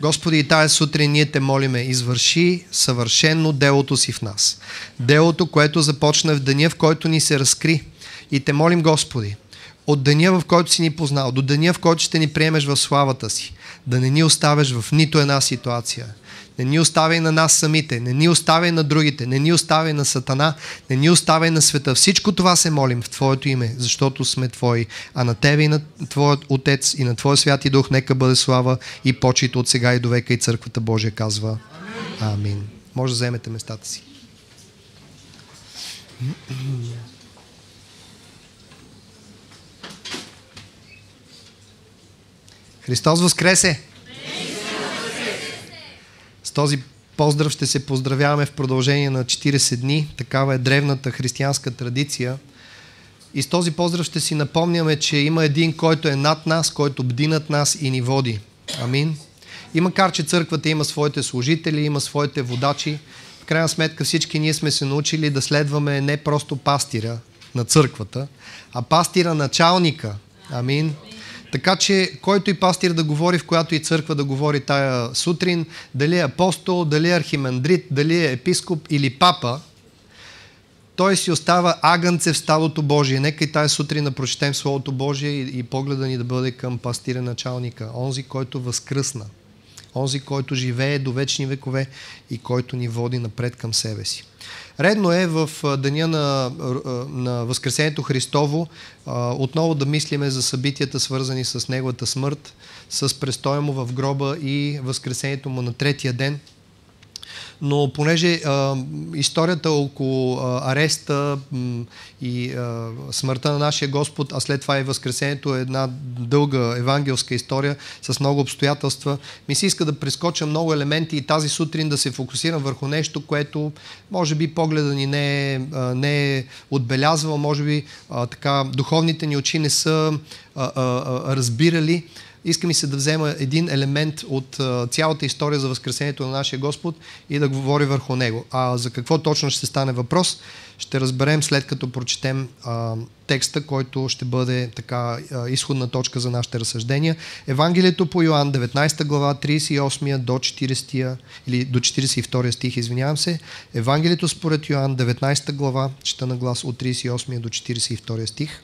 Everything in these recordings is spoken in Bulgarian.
Господи, и тая сутрин ние те молиме, извърши съвършенно делото си в нас. Делото, което започна в деня, в който ни се разкри. И те молим, Господи, от деня, в който си ни познал, до деня, в който ще ни приемеш в славата си, да не ни оставяш в нито една ситуация – не ни оставяй на нас самите, не ни оставяй на другите, не ни оставяй на Сатана, не ни оставяй на света. Всичко това се молим в Твоето име, защото сме Твои, а на Тебе и на Твоят Отец и на Твоя Свят и Дух нека бъде слава и почет от сега и до века и Църквата Божия казва Амин. Амин. Може да вземете местата си. Христос възкресе! този поздрав ще се поздравяваме в продължение на 40 дни. Такава е древната християнска традиция. И с този поздрав ще си напомняме, че има един, който е над нас, който бди над нас и ни води. Амин. И макар, че църквата има своите служители, има своите водачи, в крайна сметка всички ние сме се научили да следваме не просто пастира на църквата, а пастира началника. Амин. Така че, който и пастир да говори, в която и църква да говори тая сутрин, дали е апостол, дали е архимандрит, дали е епископ или папа, той си остава агънце в сталото Божие. Нека и тая сутрин да прочетем Словото Божие и, и погледа ни да бъде към пастиря началника, онзи, който възкръсна, онзи, който живее до вечни векове и който ни води напред към себе си. Редно е в деня на, на Възкресението Христово отново да мислиме за събитията, свързани с Неговата смърт, с престоя му в гроба и Възкресението му на третия ден – но понеже а, историята около а, ареста м, и а, смъртта на нашия Господ, а след това и Възкресението е една дълга евангелска история с много обстоятелства, ми се иска да прескоча много елементи и тази сутрин да се фокусирам върху нещо, което може би погледа ни не е, не е отбелязвал, може би а, така духовните ни очи не са а, а, а, разбирали, иска ми се да взема един елемент от цялата история за Възкресението на нашия Господ и да говори върху него. А за какво точно ще стане въпрос, ще разберем след като прочетем а, текста, който ще бъде така а, изходна точка за нашите разсъждения. Евангелието по Йоанн, 19 глава, 38 до 40 или до 42 стих, извинявам се. Евангелието според Йоанн, 19 глава, чета на глас от 38 до 42 стих.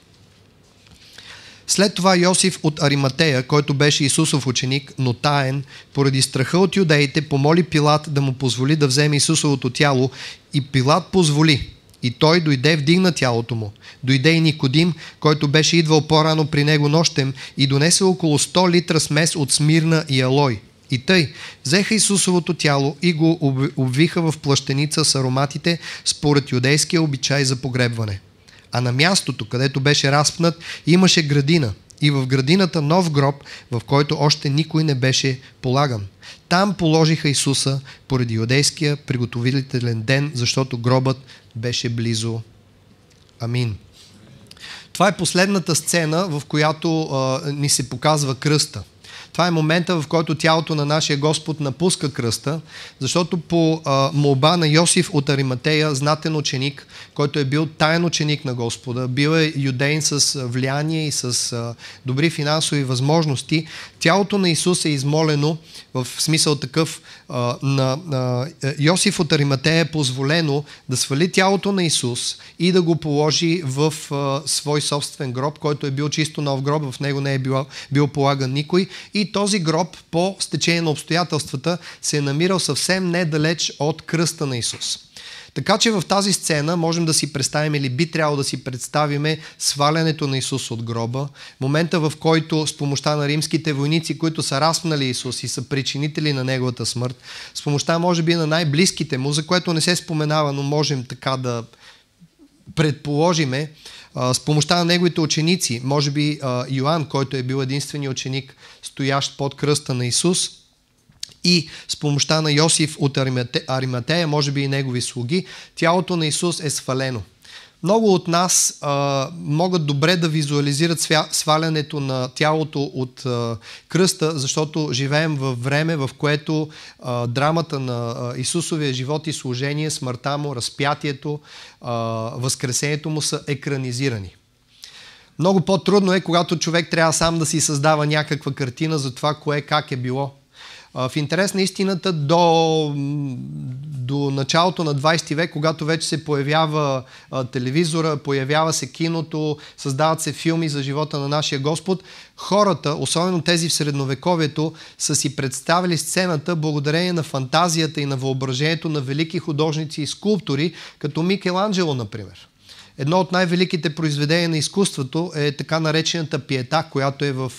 След това Йосиф от Ариматея, който беше Исусов ученик, но таен, поради страха от юдеите, помоли Пилат да му позволи да вземе Исусовото тяло и Пилат позволи. И той дойде, вдигна тялото му. Дойде и Никодим, който беше идвал по-рано при него нощем и донесе около 100 литра смес от смирна и алой. И тъй, взеха Исусовото тяло и го обвиха в плащеница с ароматите според юдейския обичай за погребване а на мястото, където беше разпнат, имаше градина. И в градината нов гроб, в който още никой не беше полаган. Там положиха Исуса поради юдейския приготовителен ден, защото гробът беше близо. Амин. Това е последната сцена, в която а, ни се показва кръста. Това е момента, в който тялото на нашия Господ напуска кръста, защото по а, молба на Йосиф от Ариматея, знатен ученик, който е бил таен ученик на Господа, бил е юдейн с влияние и с добри финансови възможности, тялото на Исус е измолено в смисъл такъв на, на е, Йосиф от Ариматея е позволено да свали тялото на Исус и да го положи в свой собствен гроб, който е бил чисто нов гроб, в него не е бил, бил полаган никой и този гроб по стечение на обстоятелствата се е намирал съвсем недалеч от кръста на Исус. Така че в тази сцена можем да си представим или би трябвало да си представиме свалянето на Исус от гроба, момента в който с помощта на римските войници, които са распнали Исус и са причинители на неговата смърт, с помощта може би на най-близките му, за което не се споменава, но можем така да предположиме, с помощта на неговите ученици, може би Йоанн, който е бил единствения ученик, стоящ под кръста на Исус, и с помощта на Йосиф от Ариматея, може би и негови слуги, тялото на Исус е свалено. Много от нас а, могат добре да визуализират свя, свалянето на тялото от а, кръста, защото живеем във време, в което а, драмата на а, Исусовия живот и служение, смъртта му, разпятието, а, възкресението му са екранизирани. Много по-трудно е, когато човек трябва сам да си създава някаква картина за това, кое как е било. В интерес на истината до, до началото на 20 век, когато вече се появява телевизора, появява се киното, създават се филми за живота на нашия Господ, хората, особено тези в средновековието, са си представили сцената благодарение на фантазията и на въображението на велики художници и скулптори, като Микеланджело, например. Едно от най-великите произведения на изкуството е така наречената пиета, която е в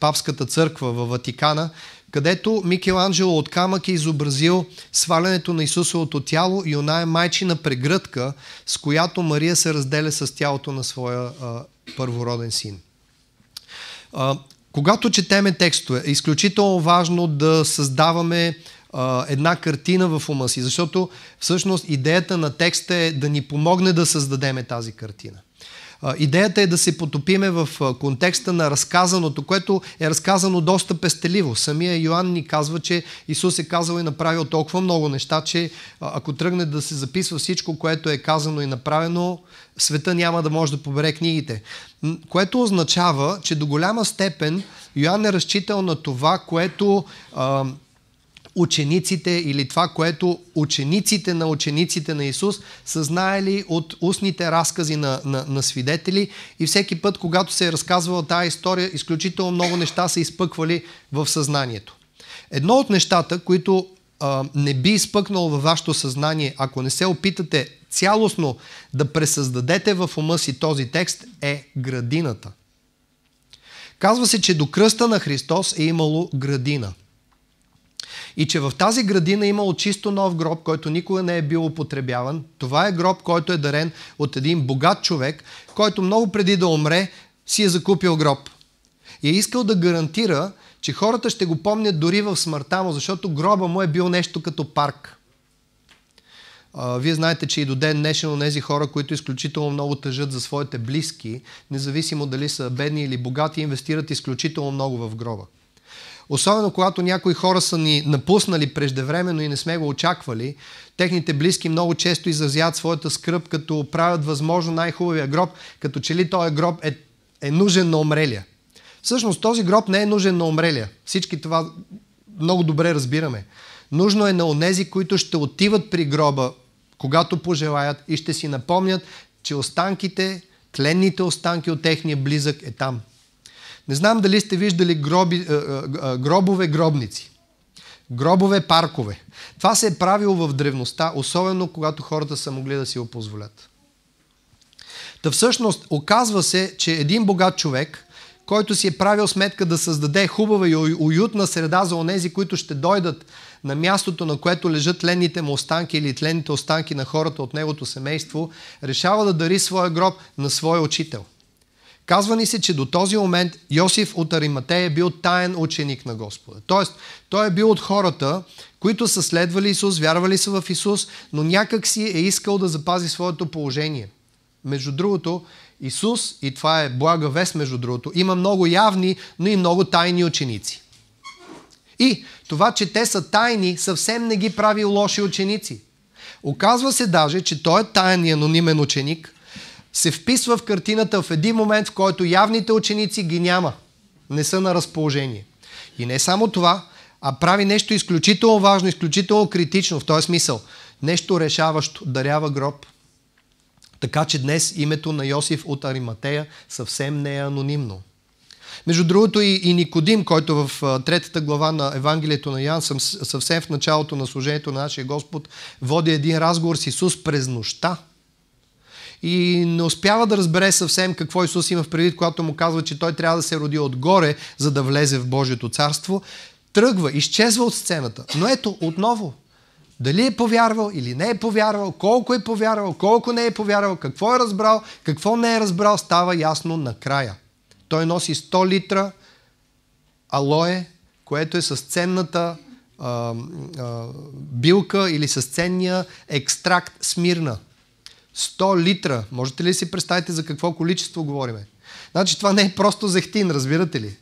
папската църква в Ватикана където Микеланджело от камък е изобразил свалянето на Исусовото тяло и она е майчина прегръдка, с която Мария се разделя с тялото на своя а, първороден син. А, когато четеме текстове, е изключително важно да създаваме една картина в ума си, защото всъщност идеята на текста е да ни помогне да създадеме тази картина. Идеята е да се потопиме в контекста на разказаното, което е разказано доста пестеливо. Самия Йоанн ни казва, че Исус е казал и направил толкова много неща, че ако тръгне да се записва всичко, което е казано и направено, света няма да може да побере книгите. Което означава, че до голяма степен Йоанн е разчитал на това, което учениците или това, което учениците на учениците на Исус са знаели от устните разкази на, на, на свидетели и всеки път, когато се е разказвала тази история, изключително много неща са изпъквали в съзнанието. Едно от нещата, които а, не би изпъкнало във вашето съзнание, ако не се опитате цялостно да пресъздадете в ума си този текст, е градината. Казва се, че до кръста на Христос е имало градина – и че в тази градина е имало чисто нов гроб, който никога не е бил употребяван. Това е гроб, който е дарен от един богат човек, който много преди да умре си е закупил гроб. И е искал да гарантира, че хората ще го помнят дори в смъртта му, защото гроба му е бил нещо като парк. вие знаете, че и до ден днешен от тези хора, които изключително много тъжат за своите близки, независимо дали са бедни или богати, инвестират изключително много в гроба. Особено когато някои хора са ни напуснали преждевременно и не сме го очаквали, техните близки много често изразяват своята скръп, като правят възможно най-хубавия гроб, като че ли този гроб е, е нужен на умрелия. Всъщност този гроб не е нужен на умрелия. Всички това много добре разбираме. Нужно е на онези, които ще отиват при гроба, когато пожелаят и ще си напомнят, че останките, тленните останки от техния близък е там – не знам дали сте виждали гроби, е, е, е, гробове гробници. Гробове паркове. Това се е правило в древността, особено когато хората са могли да си го позволят. Та всъщност оказва се, че един богат човек, който си е правил сметка да създаде хубава и уютна среда за онези, които ще дойдат на мястото, на което лежат тленните му останки или тленните останки на хората от негото семейство, решава да дари своя гроб на своя учител – Казва ни се, че до този момент Йосиф от Ариматей е бил таен ученик на Господа. Тоест, той е бил от хората, които са следвали Исус, вярвали са в Исус, но някак си е искал да запази своето положение. Между другото, Исус, и това е блага вест, между другото, има много явни, но и много тайни ученици. И това, че те са тайни, съвсем не ги прави лоши ученици. Оказва се даже, че той е тайни анонимен ученик, се вписва в картината в един момент, в който явните ученици ги няма. Не са на разположение. И не само това, а прави нещо изключително важно, изключително критично в този смисъл. Нещо решаващо, дарява гроб. Така че днес името на Йосиф от Ариматея съвсем не е анонимно. Между другото и, и Никодим, който в а, третата глава на Евангелието на Ян, съвсем в началото на служението на нашия Господ, води един разговор с Исус през нощта – и не успява да разбере съвсем какво Исус има в предвид, когато му казва, че той трябва да се роди отгоре, за да влезе в Божието царство, тръгва, изчезва от сцената. Но ето, отново, дали е повярвал или не е повярвал, колко е повярвал, колко не е повярвал, какво е разбрал, какво не е разбрал, става ясно накрая. Той носи 100 литра алое, което е с ценната а, а, билка или с ценния екстракт смирна. 100 литра. Можете ли си представите за какво количество говориме? Значи това не е просто зехтин, разбирате ли?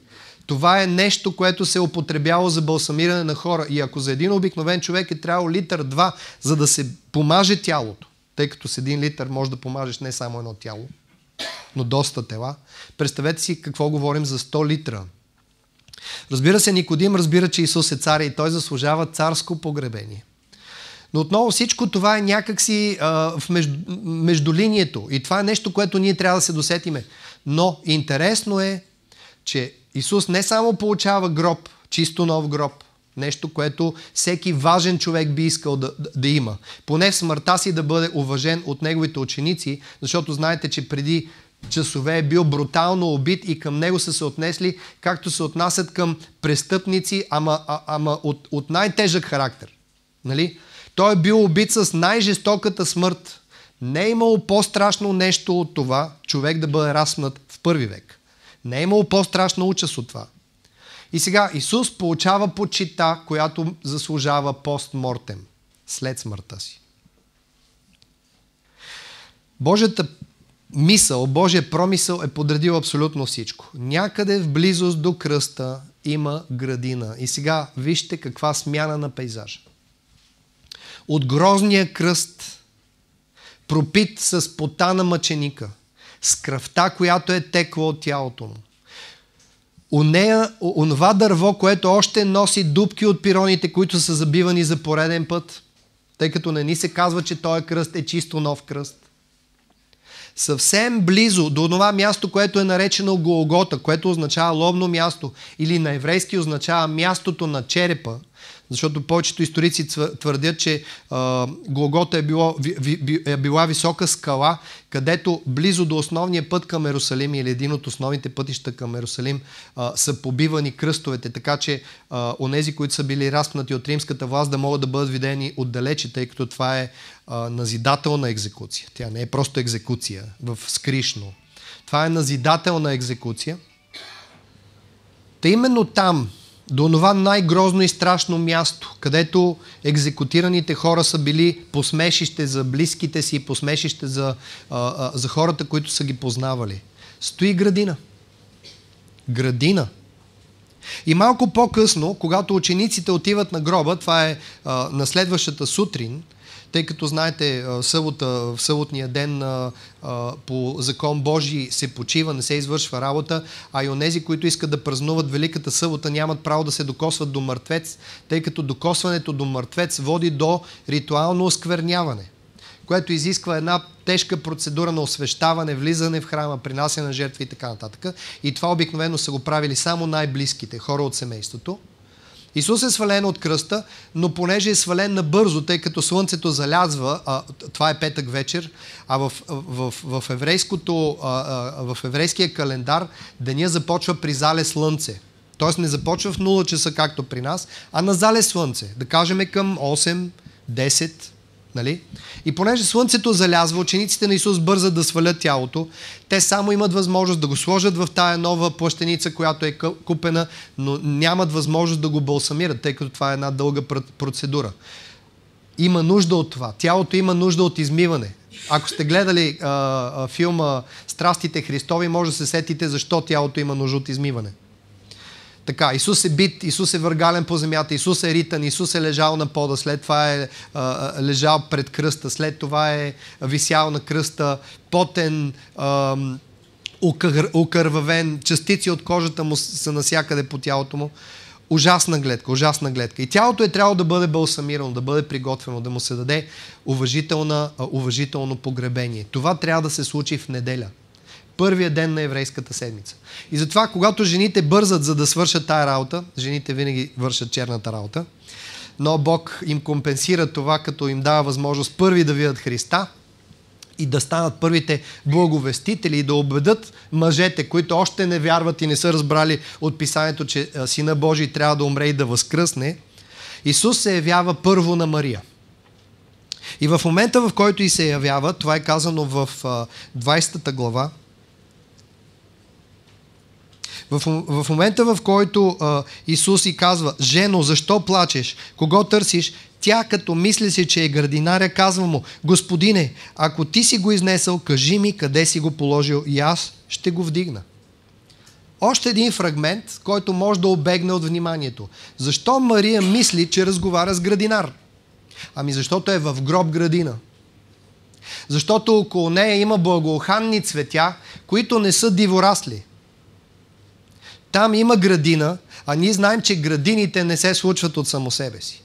Това е нещо, което се е употребяло за балсамиране на хора. И ако за един обикновен човек е трябвало литър-два, за да се помаже тялото, тъй като с един литър може да помажеш не само едно тяло, но доста тела, представете си какво говорим за 100 литра. Разбира се, Никодим разбира, че Исус е цар и той заслужава царско погребение. Но отново всичко това е някакси а, в между, междулинието. И това е нещо, което ние трябва да се досетиме. Но интересно е, че Исус не само получава гроб, чисто нов гроб, нещо, което всеки важен човек би искал да, да, да има. Поне в смъртта си да бъде уважен от неговите ученици, защото знаете, че преди часове е бил брутално убит и към него са се отнесли, както се отнасят към престъпници, ама, а, ама от, от най-тежък характер. Нали? Той е бил убит с най-жестоката смърт. Не е имало по-страшно нещо от това човек да бъде разпнат в първи век. Не е имало по-страшна участ от това. И сега Исус получава почита, която заслужава постмортем, след смъртта си. Божията мисъл, Божия промисъл е подредил абсолютно всичко. Някъде в близост до кръста има градина. И сега вижте каква смяна на пейзажа от грозния кръст, пропит с пота на мъченика, с кръвта, която е текла от тялото му. Онея, онова дърво, което още носи дубки от пироните, които са забивани за пореден път, тъй като не ни се казва, че този кръст е чисто нов кръст. Съвсем близо до това място, което е наречено Голгота, което означава лобно място или на еврейски означава мястото на черепа – защото повечето историци твърдят, че а, е, било, ви, ви, е била висока скала, където близо до основния път към Ерусалим или един от основните пътища към Ерусалим а, са побивани кръстовете, така че онези, които са били разпнати от римската власт, да могат да бъдат видени отдалече, тъй като това е а, назидателна екзекуция. Тя не е просто екзекуция в скришно. Това е назидателна екзекуция. Та именно там, до това най-грозно и страшно място, където екзекутираните хора са били посмешище за близките си, посмешище за, а, а, за хората, които са ги познавали. Стои градина. Градина. И малко по-късно, когато учениците отиват на гроба, това е а, на следващата сутрин, тъй като знаете, събота, в съботния ден по закон Божий се почива, не се извършва работа, а и онези, които искат да празнуват Великата събота, нямат право да се докосват до мъртвец, тъй като докосването до мъртвец води до ритуално оскверняване което изисква една тежка процедура на освещаване, влизане в храма, принасяне на жертви и така нататък. И това обикновено са го правили само най-близките хора от семейството. Исус е свален от кръста, но понеже е свален набързо, тъй като слънцето залязва, а, това е петък вечер, а в, в, в, еврейското, а, а, в еврейския календар деня започва при зале слънце. Тоест не започва в 0 часа, както при нас, а на зале слънце. Да кажем към 8, 10, Нали? И понеже слънцето залязва, учениците на Исус бързат да свалят тялото. Те само имат възможност да го сложат в тая нова плащеница, която е купена, но нямат възможност да го балсамират, тъй като това е една дълга процедура. Има нужда от това. Тялото има нужда от измиване. Ако сте гледали а, а, филма Страстите Христови, може да се сетите защо тялото има нужда от измиване. Така, Исус е бит, Исус е въргален по земята, Исус е ритан, Исус е лежал на пода, след това е а, лежал пред кръста, след това е висял на кръста, потен, а, укър, укървавен, частици от кожата му са насякъде по тялото му. Ужасна гледка, ужасна гледка. И тялото е трябвало да бъде балсамирано, да бъде приготвено, да му се даде уважително погребение. Това трябва да се случи в неделя първия ден на еврейската седмица. И затова, когато жените бързат за да свършат тая работа, жените винаги вършат черната работа, но Бог им компенсира това, като им дава възможност първи да видят Христа и да станат първите благовестители и да убедат мъжете, които още не вярват и не са разбрали от писанието, че Сина Божий трябва да умре и да възкръсне. Исус се явява първо на Мария. И в момента, в който и се явява, това е казано в 20 та глава, в, в момента, в който а, Исус и казва, жено, защо плачеш? Кого търсиш? Тя, като мисли си, че е градинаря, казва му, Господине, ако ти си го изнесъл, кажи ми къде си го положил и аз ще го вдигна. Още един фрагмент, който може да обегне от вниманието. Защо Мария мисли, че разговаря с градинар? Ами защото е в гроб градина. Защото около нея има благоуханни цветя, които не са диворасли. Там има градина, а ние знаем, че градините не се случват от само себе си.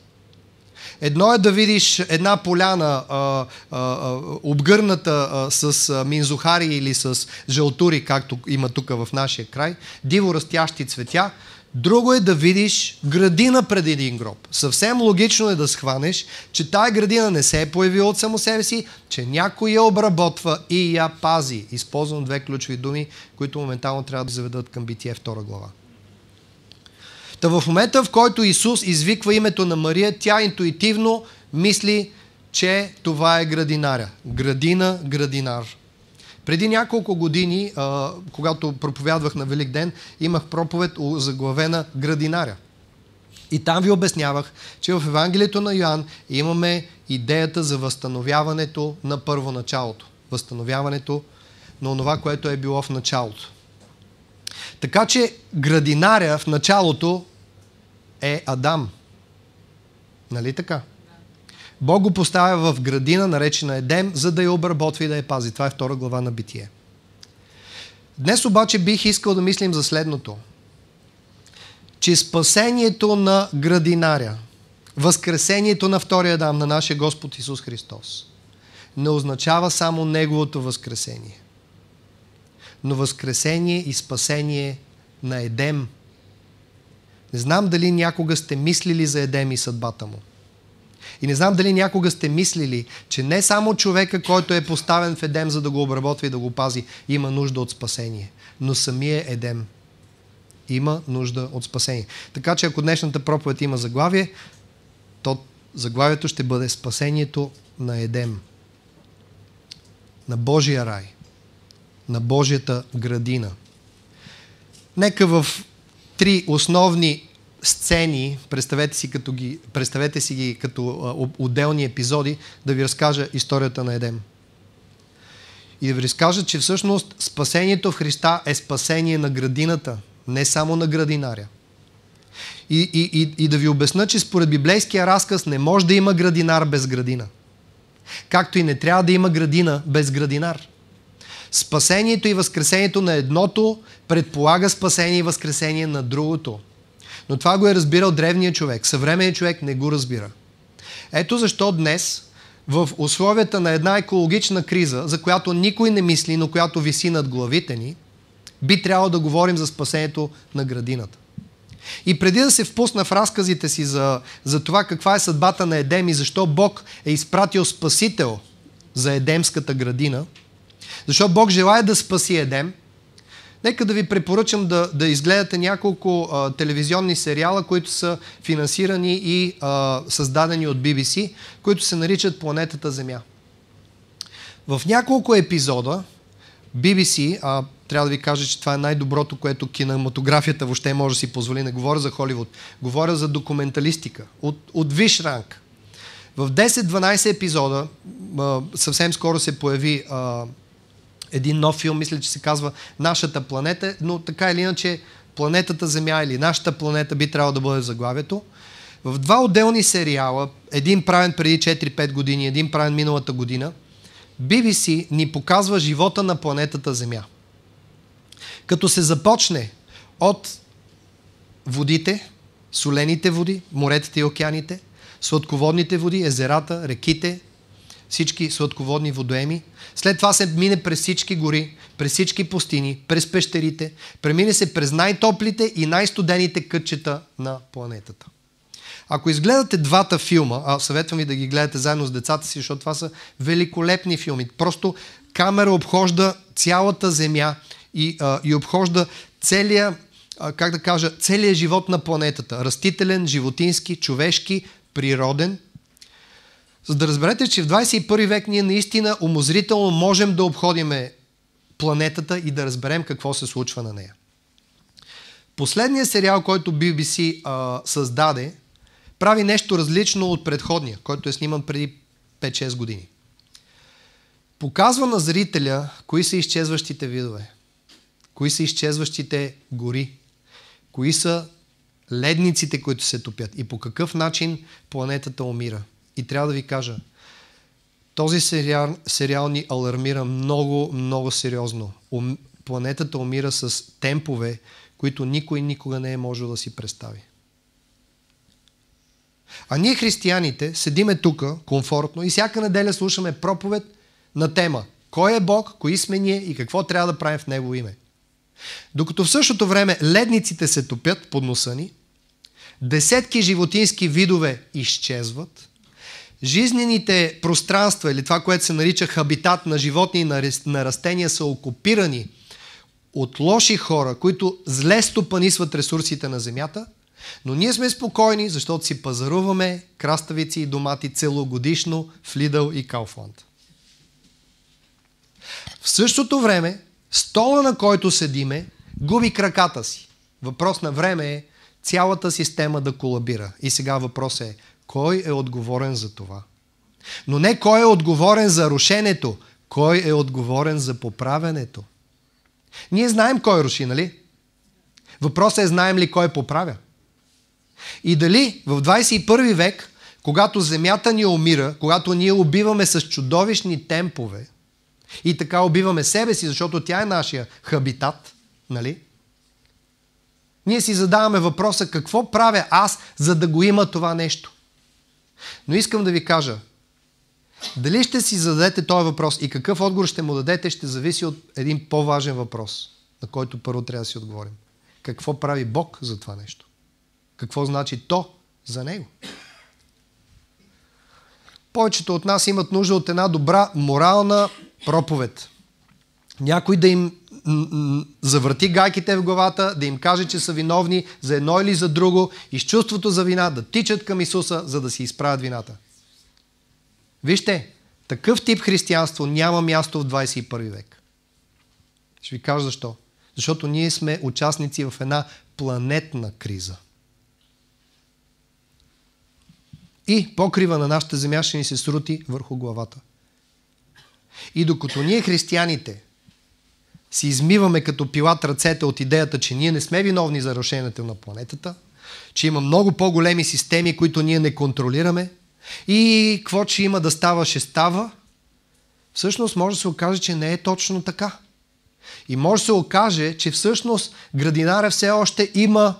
Едно е да видиш една поляна, а, а, обгърната а, с а, минзухари или с жълтури, както има тук в нашия край, диво растящи цветя, Друго е да видиш градина преди един гроб. Съвсем логично е да схванеш, че тая градина не се е появила от само себе си, че някой я обработва и я пази. Използвам две ключови думи, които моментално трябва да заведат към Битие 2 глава. Та в момента, в който Исус извиква името на Мария, тя интуитивно мисли, че това е градинаря. Градина, градинар. Преди няколко години, а, когато проповядвах на Велик ден, имах проповед заглавена Градинаря. И там ви обяснявах, че в Евангелието на Йоанн имаме идеята за възстановяването на първоначалото. Възстановяването на това, което е било в началото. Така че градинаря в началото е Адам. Нали така? Бог го поставя в градина, наречена Едем, за да я обработва и да я пази. Това е втора глава на Битие. Днес обаче бих искал да мислим за следното. Че спасението на градинаря, възкресението на втория дам на нашия Господ Исус Христос, не означава само Неговото възкресение, но възкресение и спасение на Едем. Не знам дали някога сте мислили за Едем и съдбата му. И не знам дали някога сте мислили, че не само човека, който е поставен в Едем, за да го обработва и да го пази, има нужда от спасение, но самия Едем има нужда от спасение. Така че ако днешната проповед има заглавие, то заглавието ще бъде спасението на Едем, на Божия рай, на Божията градина. Нека в три основни сцени, представете си, като ги, представете си ги като отделни епизоди, да ви разкажа историята на Едем. И да ви разкажа, че всъщност спасението в Христа е спасение на градината, не само на градинаря. И, и, и, и да ви обясна, че според библейския разказ не може да има градинар без градина. Както и не трябва да има градина без градинар. Спасението и възкресението на едното предполага спасение и възкресение на другото. Но това го е разбирал древният човек. Съвременният човек не го разбира. Ето защо днес в условията на една екологична криза, за която никой не мисли, но която виси над главите ни, би трябвало да говорим за спасението на градината. И преди да се впусна в разказите си за, за това каква е съдбата на Едем и защо Бог е изпратил Спасител за Едемската градина, защо Бог желая да спаси Едем, Нека да ви препоръчам да, да изгледате няколко а, телевизионни сериала, които са финансирани и а, създадени от BBC, които се наричат Планетата Земя. В няколко епизода BBC, а, трябва да ви кажа, че това е най-доброто, което кинематографията въобще може да си позволи. Не говоря за Холивуд, говоря за документалистика от, от виш ранг. В 10-12 епизода а, съвсем скоро се появи а, един нов филм, мисля, че се казва Нашата планета, но така или иначе планетата Земя или нашата планета би трябвало да бъде заглавието. В два отделни сериала, един правен преди 4-5 години, един правен миналата година, BBC ни показва живота на планетата Земя. Като се започне от водите, солените води, моретата и океаните, сладководните води, езерата, реките, всички сладководни водоеми. След това се мине през всички гори, през всички пустини, през пещерите. Премине се през най-топлите и най-студените кътчета на планетата. Ако изгледате двата филма, а съветвам ви да ги гледате заедно с децата си, защото това са великолепни филми. Просто камера обхожда цялата земя и, а, и обхожда целия, а, как да кажа, целия живот на планетата. Растителен, животински, човешки, природен – за да разберете, че в 21 век ние наистина умозрително можем да обходиме планетата и да разберем какво се случва на нея. Последният сериал, който BBC а, създаде, прави нещо различно от предходния, който е сниман преди 5-6 години. Показва на зрителя кои са изчезващите видове, кои са изчезващите гори, кои са ледниците, които се топят и по какъв начин планетата умира. И трябва да ви кажа, този сериал, сериал ни алармира много, много сериозно. Ум, планетата умира с темпове, които никой никога не е можел да си представи. А ние християните седиме тук комфортно и всяка неделя слушаме проповед на тема кой е Бог, кои сме ние и какво трябва да правим в Негово име. Докато в същото време ледниците се топят под носа ни, десетки животински видове изчезват – Жизнените пространства или това, което се нарича хабитат на животни и на растения са окупирани от лоши хора, които зле стопанисват ресурсите на земята, но ние сме спокойни, защото си пазаруваме краставици и домати целогодишно в Лидъл и Кауфланд. В същото време, стола на който седиме, губи краката си. Въпрос на време е цялата система да колабира. И сега въпрос е, кой е отговорен за това? Но не кой е отговорен за рушенето, кой е отговорен за поправянето. Ние знаем кой руши, нали? Въпросът е знаем ли кой поправя. И дали в 21 век, когато земята ни умира, когато ние убиваме с чудовищни темпове и така убиваме себе си, защото тя е нашия хабитат, нали? Ние си задаваме въпроса какво правя аз, за да го има това нещо. Но искам да ви кажа, дали ще си зададете този въпрос и какъв отговор ще му дадете, ще зависи от един по-важен въпрос, на който първо трябва да си отговорим. Какво прави Бог за това нещо? Какво значи то за Него? Повечето от нас имат нужда от една добра морална проповед. Някой да им завърти гайките в главата, да им каже, че са виновни за едно или за друго и с чувството за вина да тичат към Исуса, за да си изправят вината. Вижте, такъв тип християнство няма място в 21 век. Ще ви кажа защо. Защото ние сме участници в една планетна криза. И покрива на нашата земя ще ни се срути върху главата. И докато ние християните си измиваме като пилат ръцете от идеята, че ние не сме виновни за рушенето на планетата, че има много по-големи системи, които ние не контролираме и какво, че има да става, ще става, всъщност може да се окаже, че не е точно така. И може да се окаже, че всъщност градинара все още има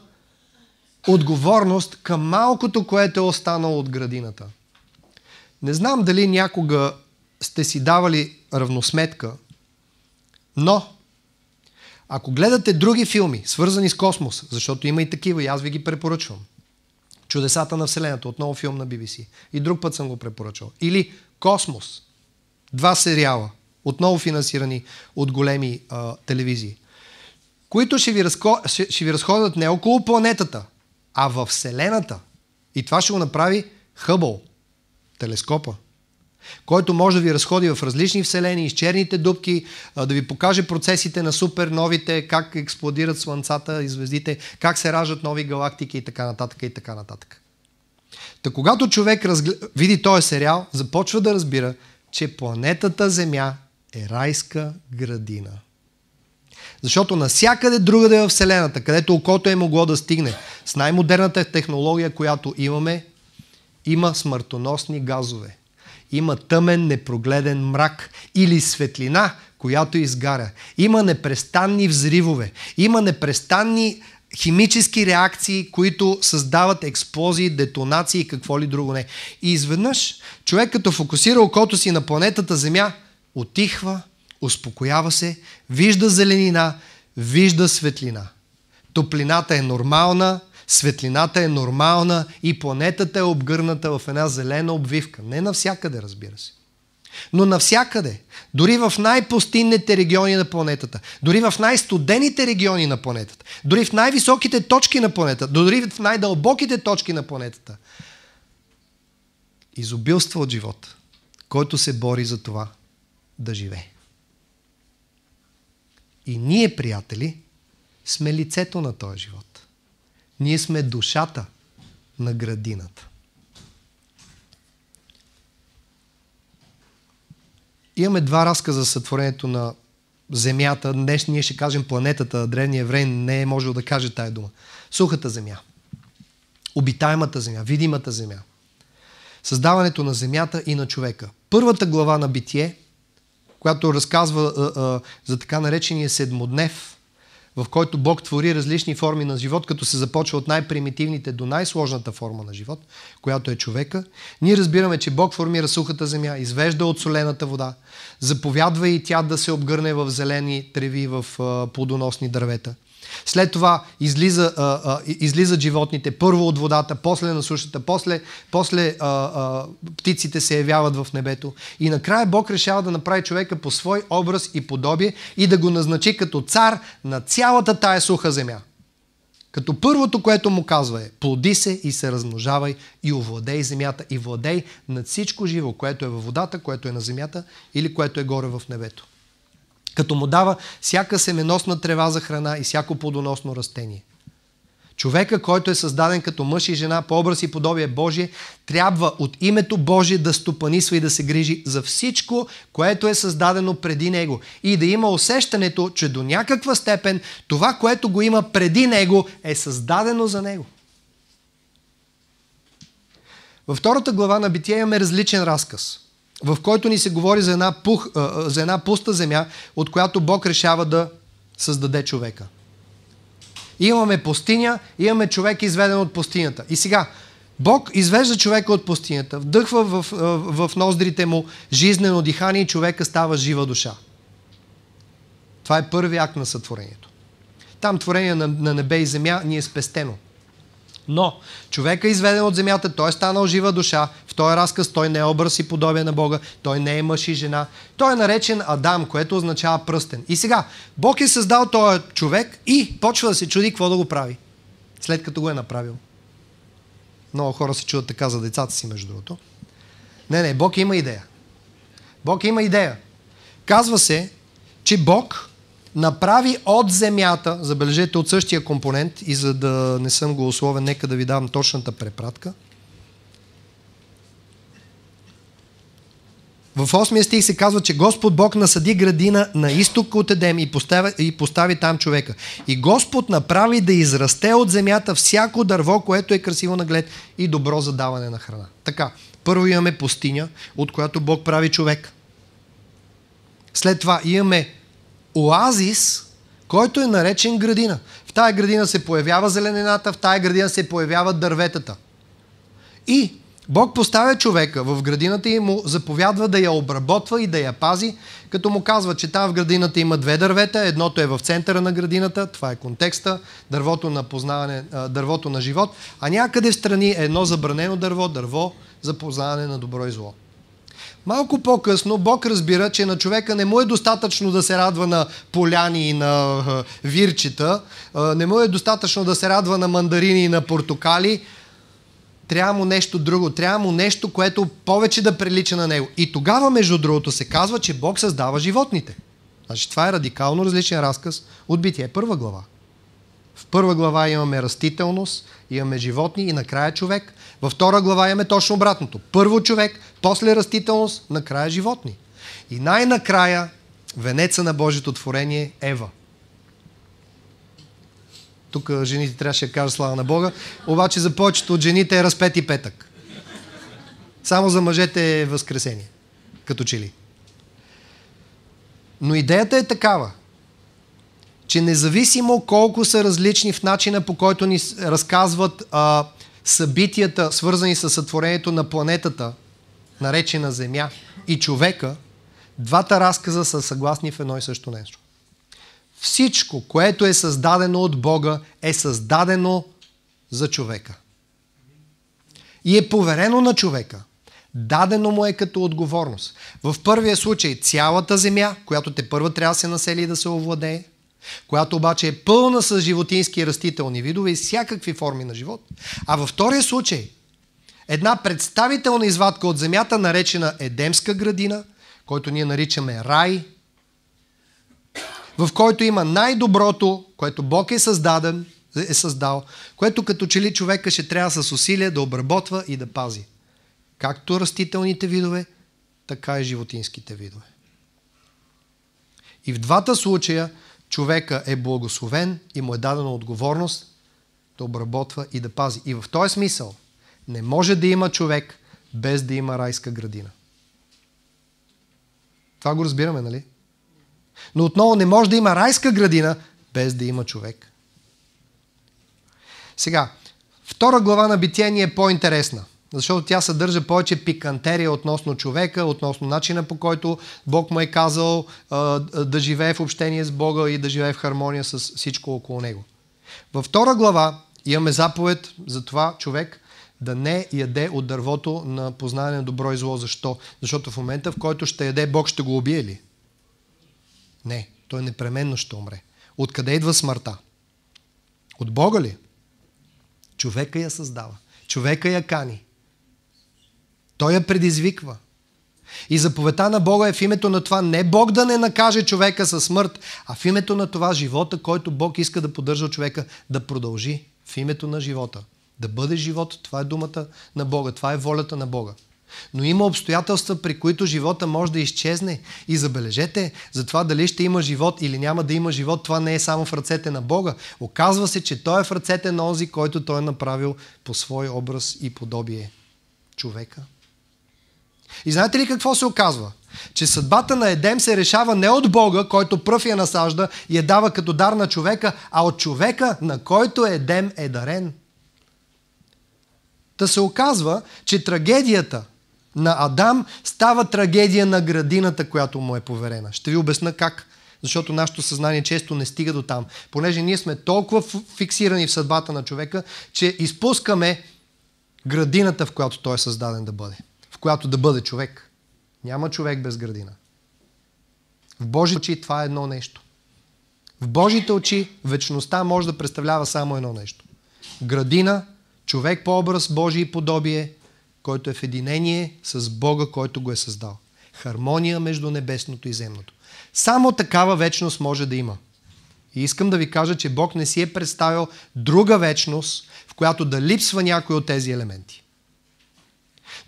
отговорност към малкото, което е останало от градината. Не знам дали някога сте си давали равносметка, но ако гледате други филми, свързани с космос, защото има и такива, и аз ви ги препоръчвам. Чудесата на Вселената, отново филм на BBC. И друг път съм го препоръчал. Или Космос. Два сериала, отново финансирани от големи а, телевизии, които ще ви, разко... ще, ще ви разходят не около планетата, а във Вселената. И това ще го направи Хъбъл, телескопа който може да ви разходи в различни вселени, из черните дубки, да ви покаже процесите на суперновите, как експлодират слънцата и звездите, как се раждат нови галактики и така нататък и така нататък. Та когато човек разгл... види този сериал, започва да разбира, че планетата Земя е райска градина. Защото навсякъде другаде в Вселената, където окото е могло да стигне, с най-модерната технология, която имаме, има смъртоносни газове. Има тъмен, непрогледен мрак или светлина, която изгаря. Има непрестанни взривове. Има непрестанни химически реакции, които създават експлозии, детонации и какво ли друго не. И изведнъж човек като фокусира окото си на планетата Земя, отихва, успокоява се, вижда зеленина, вижда светлина. Топлината е нормална, Светлината е нормална и планетата е обгърната в една зелена обвивка. Не навсякъде, разбира се. Но навсякъде, дори в най-пустинните региони на планетата, дори в най-студените региони на планетата, дори в най-високите точки на планетата, дори в най-дълбоките точки на планетата, изобилства от живот, който се бори за това да живее. И ние, приятели, сме лицето на този живот. Ние сме душата на градината. Имаме два разказа за сътворението на земята. Днес ние ще кажем планетата. древния еврей не е можел да каже тая дума. Сухата земя. Обитаемата земя. Видимата земя. Създаването на земята и на човека. Първата глава на битие, която разказва а, а, за така наречения седмоднев, в който Бог твори различни форми на живот, като се започва от най-примитивните до най-сложната форма на живот, която е човека, ние разбираме, че Бог формира сухата земя, извежда от солената вода, заповядва и тя да се обгърне в зелени треви, в плодоносни дървета – след това излиза, а, а, излизат животните първо от водата, после на сушата, после, после а, а, птиците се явяват в небето. И накрая Бог решава да направи човека по свой образ и подобие и да го назначи като цар на цялата тая суха земя. Като първото, което му казва е, плоди се и се размножавай и овладей земята и владей над всичко живо, което е във водата, което е на земята или което е горе в небето като му дава всяка семеносна трева за храна и всяко плодоносно растение. Човека, който е създаден като мъж и жена по образ и подобие Божие, трябва от името Божие да стопанисва и да се грижи за всичко, което е създадено преди него. И да има усещането, че до някаква степен това, което го има преди него, е създадено за него. Във втората глава на Битие имаме различен разказ – в който ни се говори за една, пух, за една пуста земя, от която Бог решава да създаде човека. Имаме пустиня, имаме човек изведен от пустинята. И сега, Бог извежда човека от пустинята, вдъхва в, в, ноздрите му жизнено дихание и човека става жива душа. Това е първи акт на сътворението. Там творение на, на небе и земя ни е спестено. Но човека е изведен от земята, той е станал жива душа. В този разказ той не е образ и подобие на Бога, той не е мъж и жена. Той е наречен Адам, което означава пръстен. И сега, Бог е създал този човек и почва да се чуди какво да го прави, след като го е направил. Много хора се чуват така за децата си, между другото. Не, не, Бог има идея. Бог има идея. Казва се, че Бог направи от земята, забележете от същия компонент и за да не съм голословен, нека да ви дам точната препратка. В 8 стих се казва, че Господ Бог насъди градина на изток от Едем и постави, и постави там човека. И Господ направи да израсте от земята всяко дърво, което е красиво на глед и добро за даване на храна. Така, първо имаме пустиня, от която Бог прави човек. След това имаме оазис, който е наречен градина. В тая градина се появява зеленената, в тая градина се появяват дърветата. И Бог поставя човека в градината и му заповядва да я обработва и да я пази, като му казва, че там в градината има две дървета. Едното е в центъра на градината, това е контекста, дървото на познаване, дървото на живот, а някъде в страни е едно забранено дърво, дърво за познаване на добро и зло. Малко по-късно Бог разбира, че на човека не му е достатъчно да се радва на поляни и на вирчета, не му е достатъчно да се радва на мандарини и на портокали, трябва му нещо друго, трябва му нещо, което повече да прилича на него. И тогава, между другото, се казва, че Бог създава животните. Значи това е радикално различен разказ от Битие първа глава. В първа глава имаме растителност, имаме животни и накрая човек. Във втора глава имаме точно обратното. Първо човек, после растителност, накрая животни. И най-накрая венеца на Божието творение Ева. Тук жените трябваше да кажат слава на Бога, обаче за повечето от жените е разпет и петък. Само за мъжете е възкресение, като че ли. Но идеята е такава че независимо колко са различни в начина по който ни разказват а, събитията, свързани с сътворението на планетата, наречена Земя, и човека, двата разказа са съгласни в едно и също нещо. Всичко, което е създадено от Бога, е създадено за човека. И е поверено на човека. Дадено му е като отговорност. В първия случай цялата земя, която те първа трябва да се насели и да се овладее която обаче е пълна с животински и растителни видове и всякакви форми на живот. А във втория случай, една представителна извадка от земята, наречена Едемска градина, който ние наричаме рай, в който има най-доброто, което Бог е, създаден, е създал, което като че ли човека ще трябва с усилие да обработва и да пази. Както растителните видове, така и животинските видове. И в двата случая – човека е благословен и му е дадена отговорност да обработва и да пази. И в този смисъл не може да има човек без да има райска градина. Това го разбираме, нали? Но отново не може да има райска градина без да има човек. Сега, втора глава на Битие ни е по-интересна. Защото тя съдържа повече пикантерия относно човека, относно начина по който Бог му е казал да живее в общение с Бога и да живее в хармония с всичко около него. Във втора глава имаме заповед за това човек да не яде от дървото на познание на добро и зло. Защо? Защото в момента, в който ще яде, Бог ще го убие ли? Не, той непременно ще умре. Откъде идва смъртта? От Бога ли? Човека я създава. Човека я кани. Той я предизвиква. И заповедта на Бога е в името на това не Бог да не накаже човека със смърт, а в името на това живота, който Бог иска да поддържа човека, да продължи в името на живота. Да бъде живот, това е думата на Бога, това е волята на Бога. Но има обстоятелства, при които живота може да изчезне. И забележете, за това дали ще има живот или няма да има живот, това не е само в ръцете на Бога. Оказва се, че Той е в ръцете на онзи, който Той е направил по свой образ и подобие. Човека. И знаете ли какво се оказва? Че съдбата на Едем се решава не от Бога, който пръв я насажда и я дава като дар на човека, а от човека, на който Едем е дарен. Та се оказва, че трагедията на Адам става трагедия на градината, която му е поверена. Ще ви обясна как. Защото нашето съзнание често не стига до там. Понеже ние сме толкова фиксирани в съдбата на човека, че изпускаме градината, в която той е създаден да бъде която да бъде човек. Няма човек без градина. В Божите очи това е едно нещо. В Божите очи вечността може да представлява само едно нещо. Градина, човек по образ Божие подобие, който е в единение с Бога, който го е създал. Хармония между небесното и земното. Само такава вечност може да има. И искам да ви кажа, че Бог не си е представил друга вечност, в която да липсва някой от тези елементи.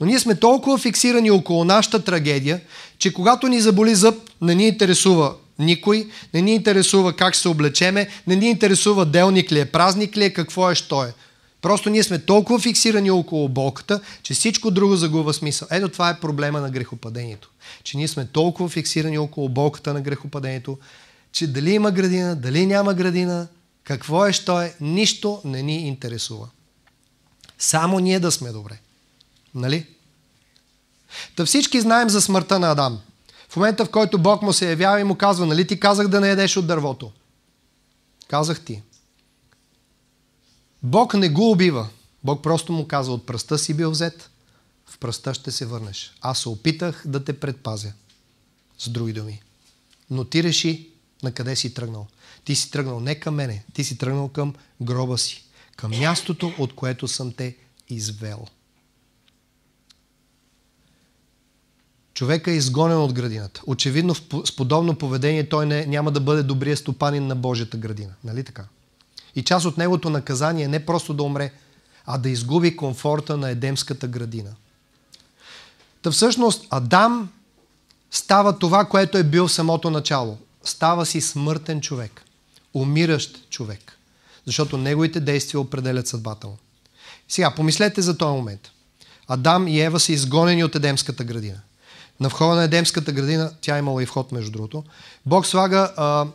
Но ние сме толкова фиксирани около нашата трагедия, че когато ни заболи зъб, не ни интересува никой, не ни интересува как се облечеме, не ни интересува делник ли е, празник ли е, какво е, що е. Просто ние сме толкова фиксирани около болката, че всичко друго загубва смисъл. Ето това е проблема на грехопадението. Че ние сме толкова фиксирани около болката на грехопадението, че дали има градина, дали няма градина, какво е, що е, нищо не ни интересува. Само ние да сме добре. Нали? Та всички знаем за смъртта на Адам. В момента, в който Бог му се явява и му казва, нали ти казах да не ядеш от дървото? Казах ти. Бог не го убива. Бог просто му казва, от пръста си бил взет, в пръста ще се върнеш. Аз се опитах да те предпазя. С други думи. Но ти реши на къде си тръгнал. Ти си тръгнал не към мене, ти си тръгнал към гроба си, към мястото, от което съм те извел. Човека е изгонен от градината. Очевидно, с подобно поведение той не, няма да бъде добрия стопанин на Божията градина. Нали така? И част от неговото наказание е не просто да умре, а да изгуби комфорта на Едемската градина. Та всъщност Адам става това, което е бил в самото начало. Става си смъртен човек, умиращ човек, защото неговите действия определят съдбата му. Сега, помислете за този момент. Адам и Ева са изгонени от Едемската градина на входа на Едемската градина, тя имала и вход между другото, Бог слага а,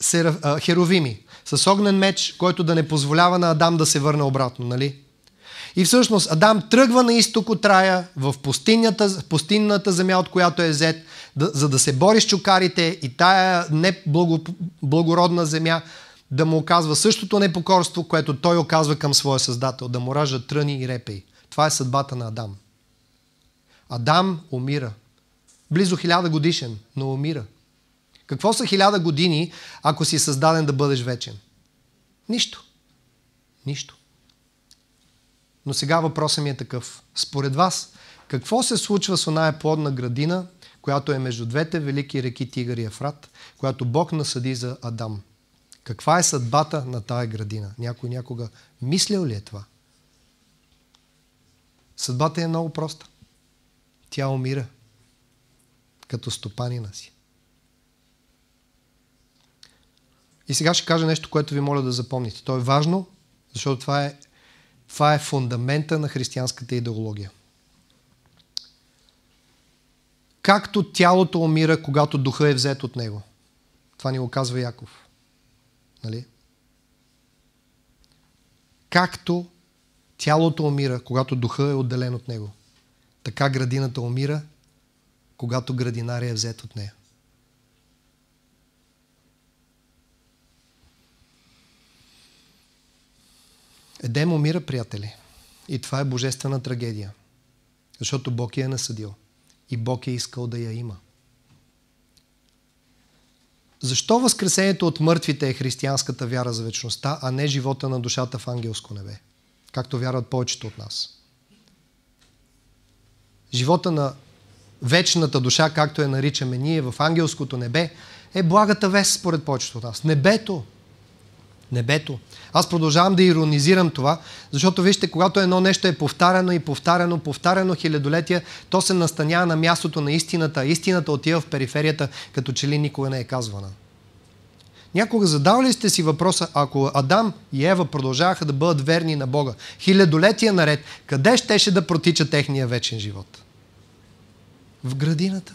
сера, а, херовими с огнен меч, който да не позволява на Адам да се върне обратно, нали? И всъщност Адам тръгва на изток от рая, в пустинната, пустинната земя, от която е взет, да, за да се бори с чукарите и тая неблагородна земя да му оказва същото непокорство, което той оказва към своя създател, да му ражда тръни и репей. Това е съдбата на Адам. Адам умира. Близо хиляда годишен, но умира. Какво са хиляда години, ако си създаден да бъдеш вечен? Нищо. Нищо. Но сега въпросът ми е такъв. Според вас, какво се случва с оная плодна градина, която е между двете велики реки Тигър и Ефрат, която Бог насъди за Адам? Каква е съдбата на тая градина? Някой някога мислял ли е това? Съдбата е много проста. Тя умира като стопанина си. И сега ще кажа нещо, което ви моля да запомните. То е важно, защото това е, това е фундамента на християнската идеология. Както тялото умира, когато духа е взет от него. Това ни го казва Яков. Нали? Както тялото умира, когато духа е отделен от него. Така градината умира, когато градинария е взет от нея. Едем умира, приятели. И това е божествена трагедия. Защото Бог я е насъдил. И Бог е искал да я има. Защо възкресението от мъртвите е християнската вяра за вечността, а не живота на душата в ангелско небе? Както вярват повечето от нас живота на вечната душа, както я наричаме ние в ангелското небе, е благата вест според повечето от нас. Небето. Небето. Аз продължавам да иронизирам това, защото вижте, когато едно нещо е повтарено и повтарено, повтарено хилядолетия, то се настанява на мястото на истината. Истината отива в периферията, като че ли никога не е казвана. Някога задавали сте си въпроса, ако Адам и Ева продължаваха да бъдат верни на Бога хилядолетия наред, къде щеше да протича техния вечен живот? В градината.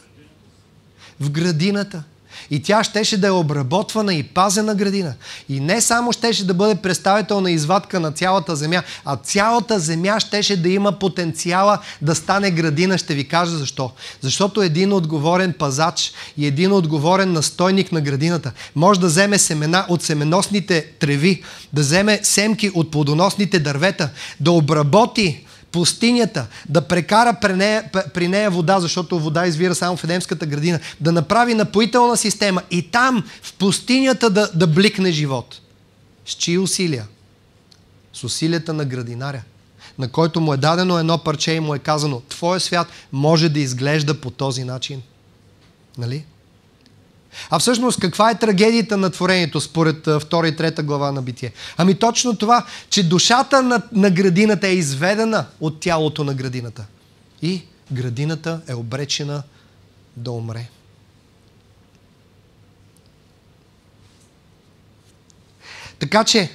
В градината. И тя щеше да е обработвана и пазена градина. И не само щеше да бъде представител на извадка на цялата земя, а цялата земя щеше да има потенциала да стане градина. Ще ви кажа защо. Защото един отговорен пазач и един отговорен настойник на градината може да вземе семена от семеносните треви, да вземе семки от плодоносните дървета, да обработи пустинята, да прекара при нея, при нея вода, защото вода извира само в Едемската градина, да направи напоителна система и там, в пустинята, да, да бликне живот. С чии усилия? С усилията на градинаря, на който му е дадено едно парче и му е казано, твоя свят може да изглежда по този начин. Нали? А всъщност каква е трагедията на творението според 2 и 3 глава на Битие? Ами точно това, че душата на, на градината е изведена от тялото на градината. И градината е обречена да умре. Така че,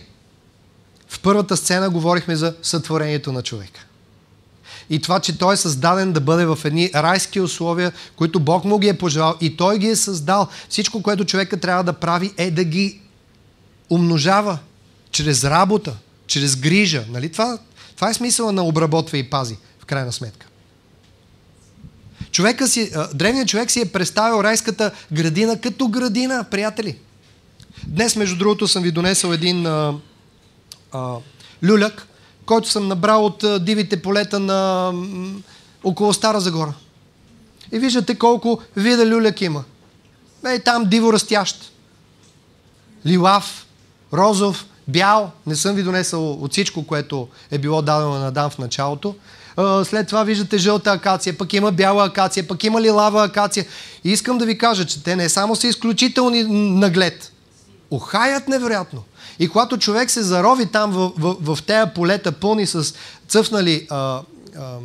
в първата сцена говорихме за сътворението на човека и това, че той е създаден да бъде в едни райски условия, които Бог му ги е пожелал и той ги е създал. Всичко, което човека трябва да прави е да ги умножава чрез работа, чрез грижа. Нали? Това, това е смисъла на обработва и пази, в крайна сметка. Човека си, древният човек си е представил райската градина като градина, приятели. Днес, между другото, съм ви донесъл един а, а, люляк, който съм набрал от дивите полета на около Стара Загора. И виждате колко вида люляк има. Ей, там диво растящ. Лилав, розов, бял. Не съм ви донесъл от всичко, което е било дадено на Дан в началото. След това виждате жълта акация, пък има бяла акация, пък има лилава акация. И искам да ви кажа, че те не само са изключителни наглед ухаят невероятно. И когато човек се зарови там в, в, в тея полета пълни с цъфнали а, а,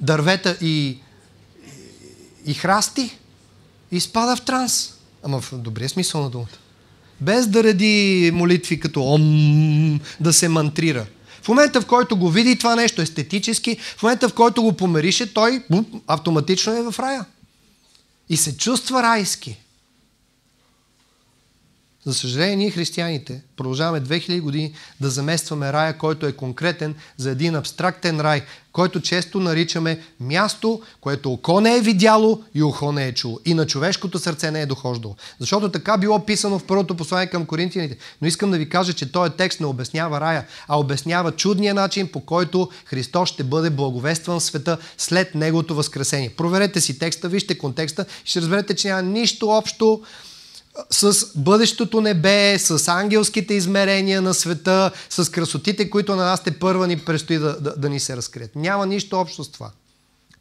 дървета и, и храсти, изпада в транс. Ама в добрия смисъл на думата. Без да ради молитви като ом, да се мантрира. В момента, в който го види това нещо естетически, в момента, в който го померише, той бум, автоматично е в рая. И се чувства райски. За съжаление, ние християните продължаваме 2000 години да заместваме рая, който е конкретен за един абстрактен рай, който често наричаме място, което око не е видяло и ухо не е чуло. И на човешкото сърце не е дохождало. Защото така било писано в първото послание към коринтияните. Но искам да ви кажа, че този текст не обяснява рая, а обяснява чудния начин, по който Христос ще бъде благовестван в света след Неговото възкресение. Проверете си текста, вижте контекста и ще разберете, че няма нищо общо с бъдещото небе, с ангелските измерения на света, с красотите, които на нас те първа ни предстои да, да, да ни се разкрият. Няма нищо общо с това.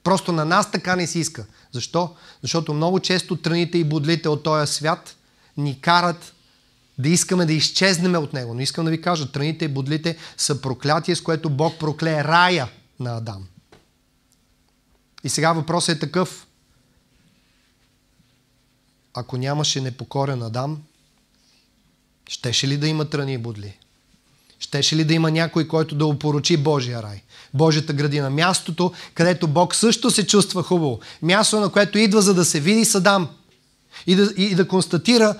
Просто на нас така не се иска. Защо? Защото много често тръните и бодлите от този свят ни карат да искаме да изчезнем от него. Но искам да ви кажа, тръните и бодлите са проклятие, с което Бог прокле рая на Адам. И сега въпросът е такъв ако нямаше непокорен Адам, щеше ли да има трани и будли? Щеше ли да има някой, който да опорочи Божия рай? Божията градина. Мястото, където Бог също се чувства хубаво. Място, на което идва, за да се види Адам. И да, и да констатира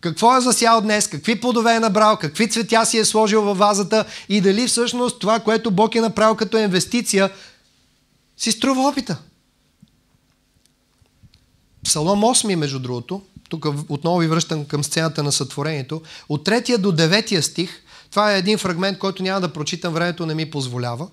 какво е засял днес, какви плодове е набрал, какви цветя си е сложил във вазата и дали всъщност това, което Бог е направил като инвестиция, си струва опита. Псалом 8, между другото, тук отново ви връщам към сцената на сътворението, от 3 до 9 стих, това е един фрагмент, който няма да прочитам, времето не ми позволява,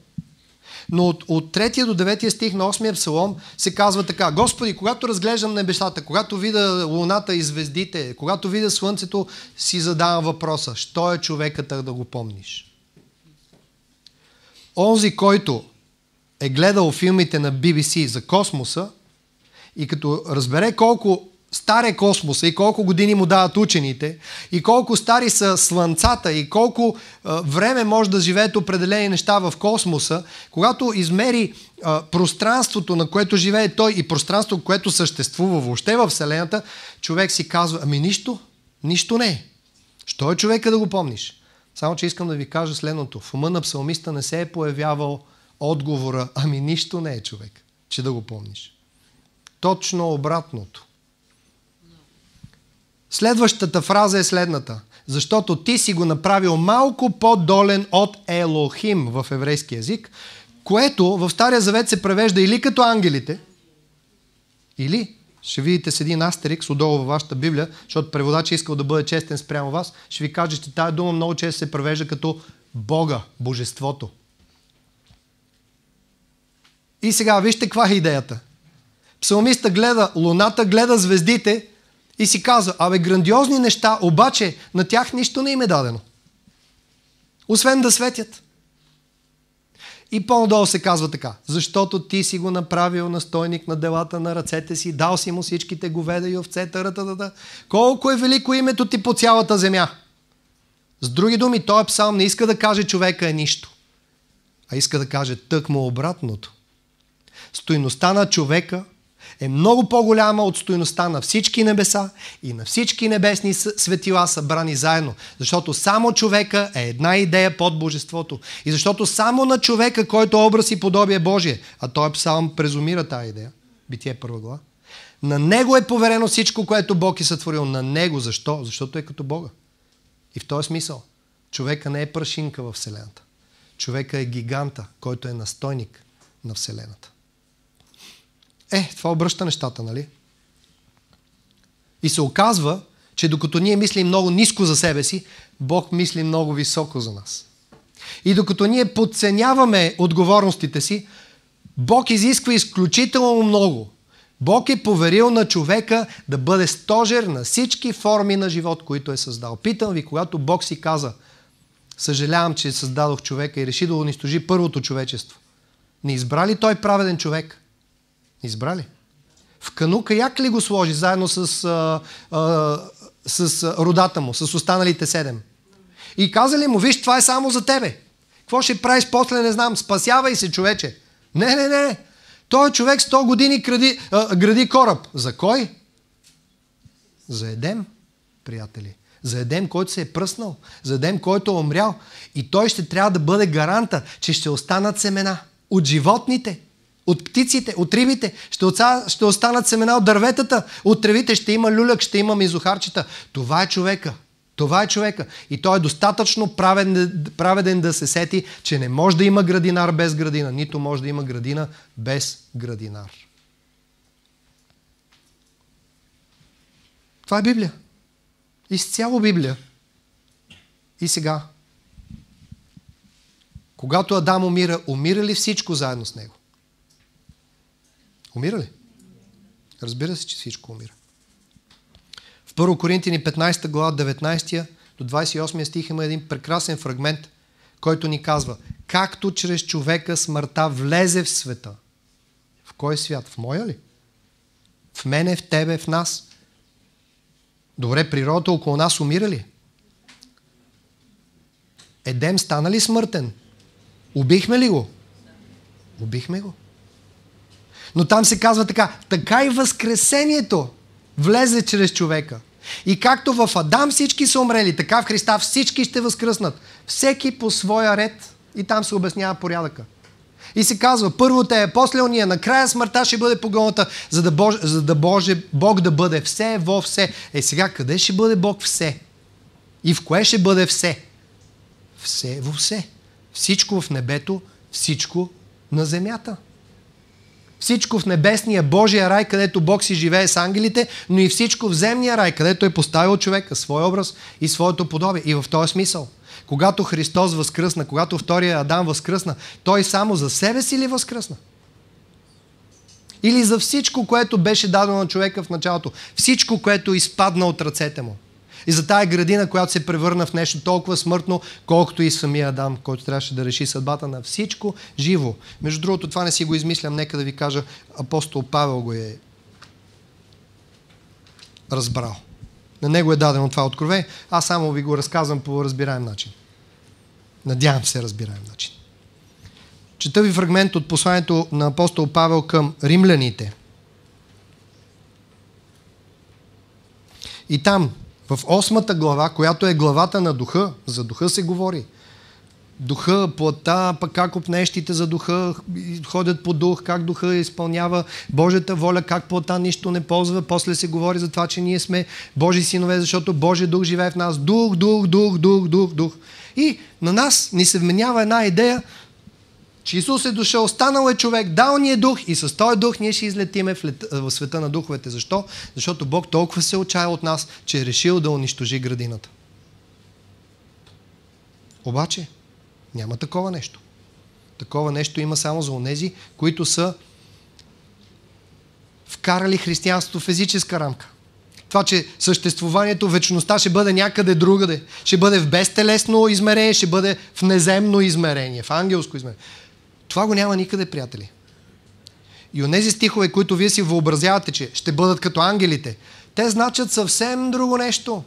но от, от 3 до 9 стих на 8 псалом се казва така. Господи, когато разглеждам небесата, когато видя луната и звездите, когато видя слънцето, си задавам въпроса. Що е човекът да го помниш? Онзи, който е гледал филмите на BBC за космоса, и като разбере колко стар е космоса и колко години му дават учените, и колко стари са слънцата, и колко е, време може да живеят определени неща в космоса, когато измери е, пространството, на което живее той и пространството, което съществува въобще в Вселената, човек си казва, ами нищо, нищо не е. Що е човека да го помниш? Само, че искам да ви кажа следното. В ума на псалмиста не се е появявал отговора, ами нищо не е човек, че да го помниш. Точно обратното. Следващата фраза е следната. Защото ти си го направил малко по-долен от Елохим в еврейски язик, което в Стария Завет се превежда или като ангелите, или, ще видите с един астерикс отдолу във вашата Библия, защото преводачът е искал да бъде честен спрямо вас, ще ви кажа, че тая дума много често се превежда като Бога, Божеството. И сега вижте каква е идеята. Псалмиста гледа луната, гледа звездите и си казва, абе грандиозни неща, обаче на тях нищо не им е дадено. Освен да светят. И по-надолу се казва така. Защото ти си го направил настойник на делата на ръцете си, дал си му всичките говеда и овцета, рататата. Колко е велико името ти по цялата земя. С други думи, той е псалм не иска да каже човека е нищо, а иска да каже тъкмо обратното. Стойността на човека е много по-голяма от стоеността на всички небеса и на всички небесни светила събрани заедно. Защото само човека е една идея под Божеството. И защото само на човека, който образ и подобие Божие, а той е псалм презумира тази идея, битие първа глава, на него е поверено всичко, което Бог е сътворил. На него. Защо? Защото е като Бога. И в този смисъл, човека не е прашинка в Вселената. Човека е гиганта, който е настойник на Вселената. Е, това обръща нещата, нали? И се оказва, че докато ние мислим много ниско за себе си, Бог мисли много високо за нас. И докато ние подценяваме отговорностите си, Бог изисква изключително много. Бог е поверил на човека да бъде стожер на всички форми на живот, които е създал. Питам ви, когато Бог си каза, съжалявам, че създадох човека и реши да унищожи първото човечество, не избрали той праведен човек? Избрали. В канука як ли го сложи, заедно с, а, а, с родата му, с останалите седем? И каза ли му, виж, това е само за тебе. Какво ще правиш после, не знам. Спасявай се, човече. Не, не, не. Той човек 100 години гради, а, гради кораб. За кой? За Едем, приятели. За Едем, който се е пръснал. За Едем, който е умрял. И той ще трябва да бъде гаранта, че ще останат семена от животните – от птиците, от рибите ще, отца, ще останат семена от дърветата, от тревите ще има люляк, ще има мизохарчета. Това е човека. Това е човека. И той е достатъчно праведен, праведен да се сети, че не може да има градинар без градина, нито може да има градина без градинар. Това е Библия. Изцяло Библия. И сега. Когато Адам умира, умира ли всичко заедно с него? Умира ли? Разбира се, че всичко умира. В 1 Коринтини 15 глава 19 до 28 стих има един прекрасен фрагмент, който ни казва Както чрез човека смъртта влезе в света. В кой свят? В моя ли? В мене, в тебе, в нас. Добре, природата около нас умира ли? Едем стана ли смъртен? Убихме ли го? Убихме го. Но там се казва така, така и възкресението влезе чрез човека. И както в Адам всички са умрели, така в Христа всички ще възкръснат. Всеки по своя ред и там се обяснява порядъка. И се казва, първо те е, после уния, накрая смъртта ще бъде погоната, за да, Бож, за да Боже, Бог да бъде все во все. Е сега, къде ще бъде Бог все? И в кое ще бъде все? Все во все. Всичко в небето, всичко на земята всичко в небесния Божия рай, където Бог си живее с ангелите, но и всичко в земния рай, където е поставил човека своя образ и своето подобие. И в този смисъл, когато Христос възкръсна, когато втория Адам възкръсна, той само за себе си ли възкръсна? Или за всичко, което беше дадено на човека в началото? Всичко, което изпадна от ръцете му? И за тая градина, която се превърна в нещо толкова смъртно, колкото и самия Адам, който трябваше да реши съдбата на всичко живо. Между другото, това не си го измислям, нека да ви кажа, апостол Павел го е разбрал. На него е дадено това откровение. Аз само ви го разказвам по разбираем начин. Надявам се разбираем начин. Чета ви фрагмент от посланието на апостол Павел към римляните. И там в 8 глава, която е главата на духа, за духа се говори. Духа, плата, пък как опнещите за духа ходят по дух, как духа изпълнява Божията воля, как плата нищо не ползва. После се говори за това, че ние сме Божи синове, защото Божия дух живее в нас. Дух, дух, дух, дух, дух, дух. И на нас ни се вменява една идея, че Исус е дошъл, станал е човек, дал ни е дух и с този дух ние ще излетиме в, лет, в света на духовете. Защо? Защото Бог толкова се отчая от нас, че е решил да унищожи градината. Обаче, няма такова нещо. Такова нещо има само за онези, които са вкарали християнството в физическа рамка. Това, че съществуванието, вечността ще бъде някъде другаде. Ще бъде в безтелесно измерение, ще бъде в неземно измерение, в ангелско измерение. Това го няма никъде, приятели. И онези стихове, които вие си въобразявате, че ще бъдат като ангелите, те значат съвсем друго нещо.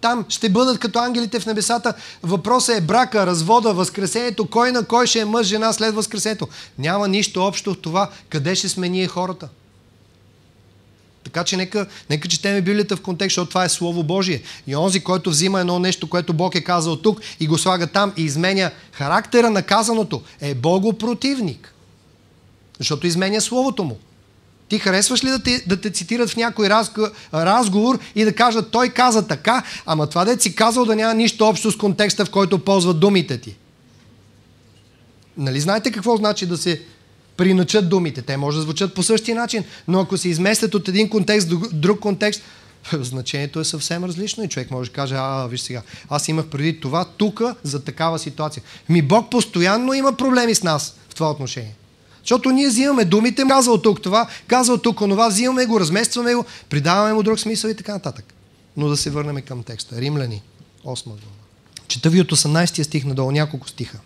Там ще бъдат като ангелите в небесата. Въпросът е брака, развода, възкресението, кой на кой ще е мъж, жена след възкресението. Няма нищо общо в това, къде ще сме ние хората. Така че нека, нека четеме Библията в контекст, защото това е Слово Божие. И онзи, който взима едно нещо, което Бог е казал тук и го слага там и изменя характера на казаното, е Богопротивник. Защото изменя Словото му. Ти харесваш ли да те, да те цитират в някой разговор и да кажат, той каза така, ама това дет си казал да няма нищо общо с контекста, в който ползват думите ти. Нали знаете какво значи да се приначат думите. Те може да звучат по същия начин, но ако се изместят от един контекст до друг контекст, значението е съвсем различно и човек може да каже, а, виж сега, аз имах преди това тук за такава ситуация. Ми Бог постоянно има проблеми с нас в това отношение. Защото ние взимаме думите, казал тук това, казал тук онова, взимаме го, разместваме го, придаваме му друг смисъл и така нататък. Но да се върнем към текста. Римляни, 8 глава. Чета ви от 18 стих надолу няколко стиха.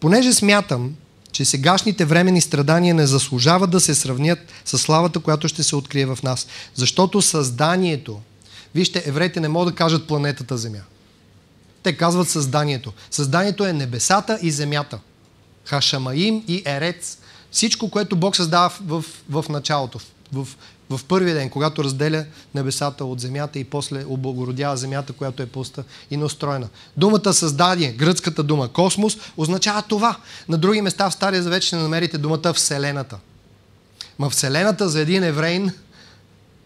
Понеже смятам, че сегашните времени страдания не заслужават да се сравнят с славата, която ще се открие в нас. Защото създанието, вижте, евреите не могат да кажат планетата Земя. Те казват създанието. Създанието е небесата и земята. Хашамаим и Ерец. Всичко, което Бог създава в, в началото, в в първия ден, когато разделя небесата от земята и после облагородява земята, която е пуста и настроена. Думата създание, гръцката дума космос, означава това. На други места в Стария Завет ще намерите думата Вселената. Ма Вселената за един еврейн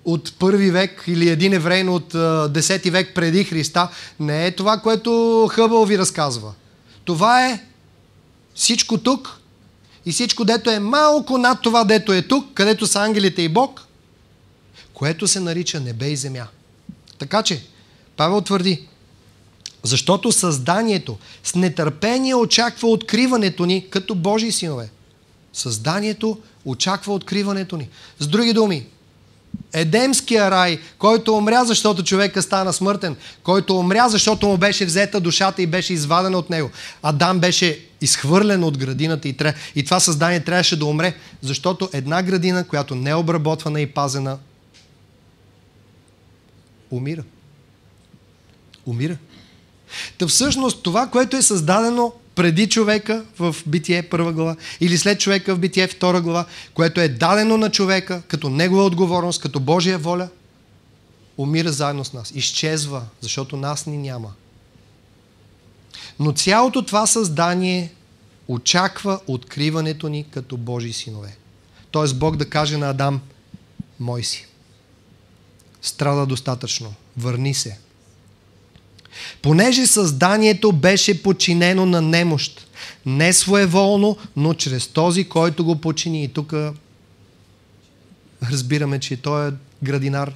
от първи век или един еврейн от десети век преди Христа не е това, което Хъбъл ви разказва. Това е всичко тук и всичко, дето е малко над това, дето е тук, където са ангелите и Бог – което се нарича небе и земя. Така че, Павел твърди, защото създанието с нетърпение очаква откриването ни като Божи синове. Създанието очаква откриването ни. С други думи, Едемския рай, който умря, защото човека стана смъртен, който умря, защото му беше взета душата и беше извадена от него. Адам беше изхвърлен от градината и, тря... и това създание трябваше да умре, защото една градина, която не е обработвана и пазена, умира. Умира. Та всъщност това, което е създадено преди човека в Битие първа глава или след човека в Битие втора глава, което е дадено на човека като негова отговорност, като Божия воля, умира заедно с нас. Изчезва, защото нас ни няма. Но цялото това създание очаква откриването ни като Божи синове. Тоест Бог да каже на Адам, мой си страда достатъчно. Върни се. Понеже създанието беше починено на немощ, не своеволно, но чрез този, който го почини. И тук разбираме, че той е градинар,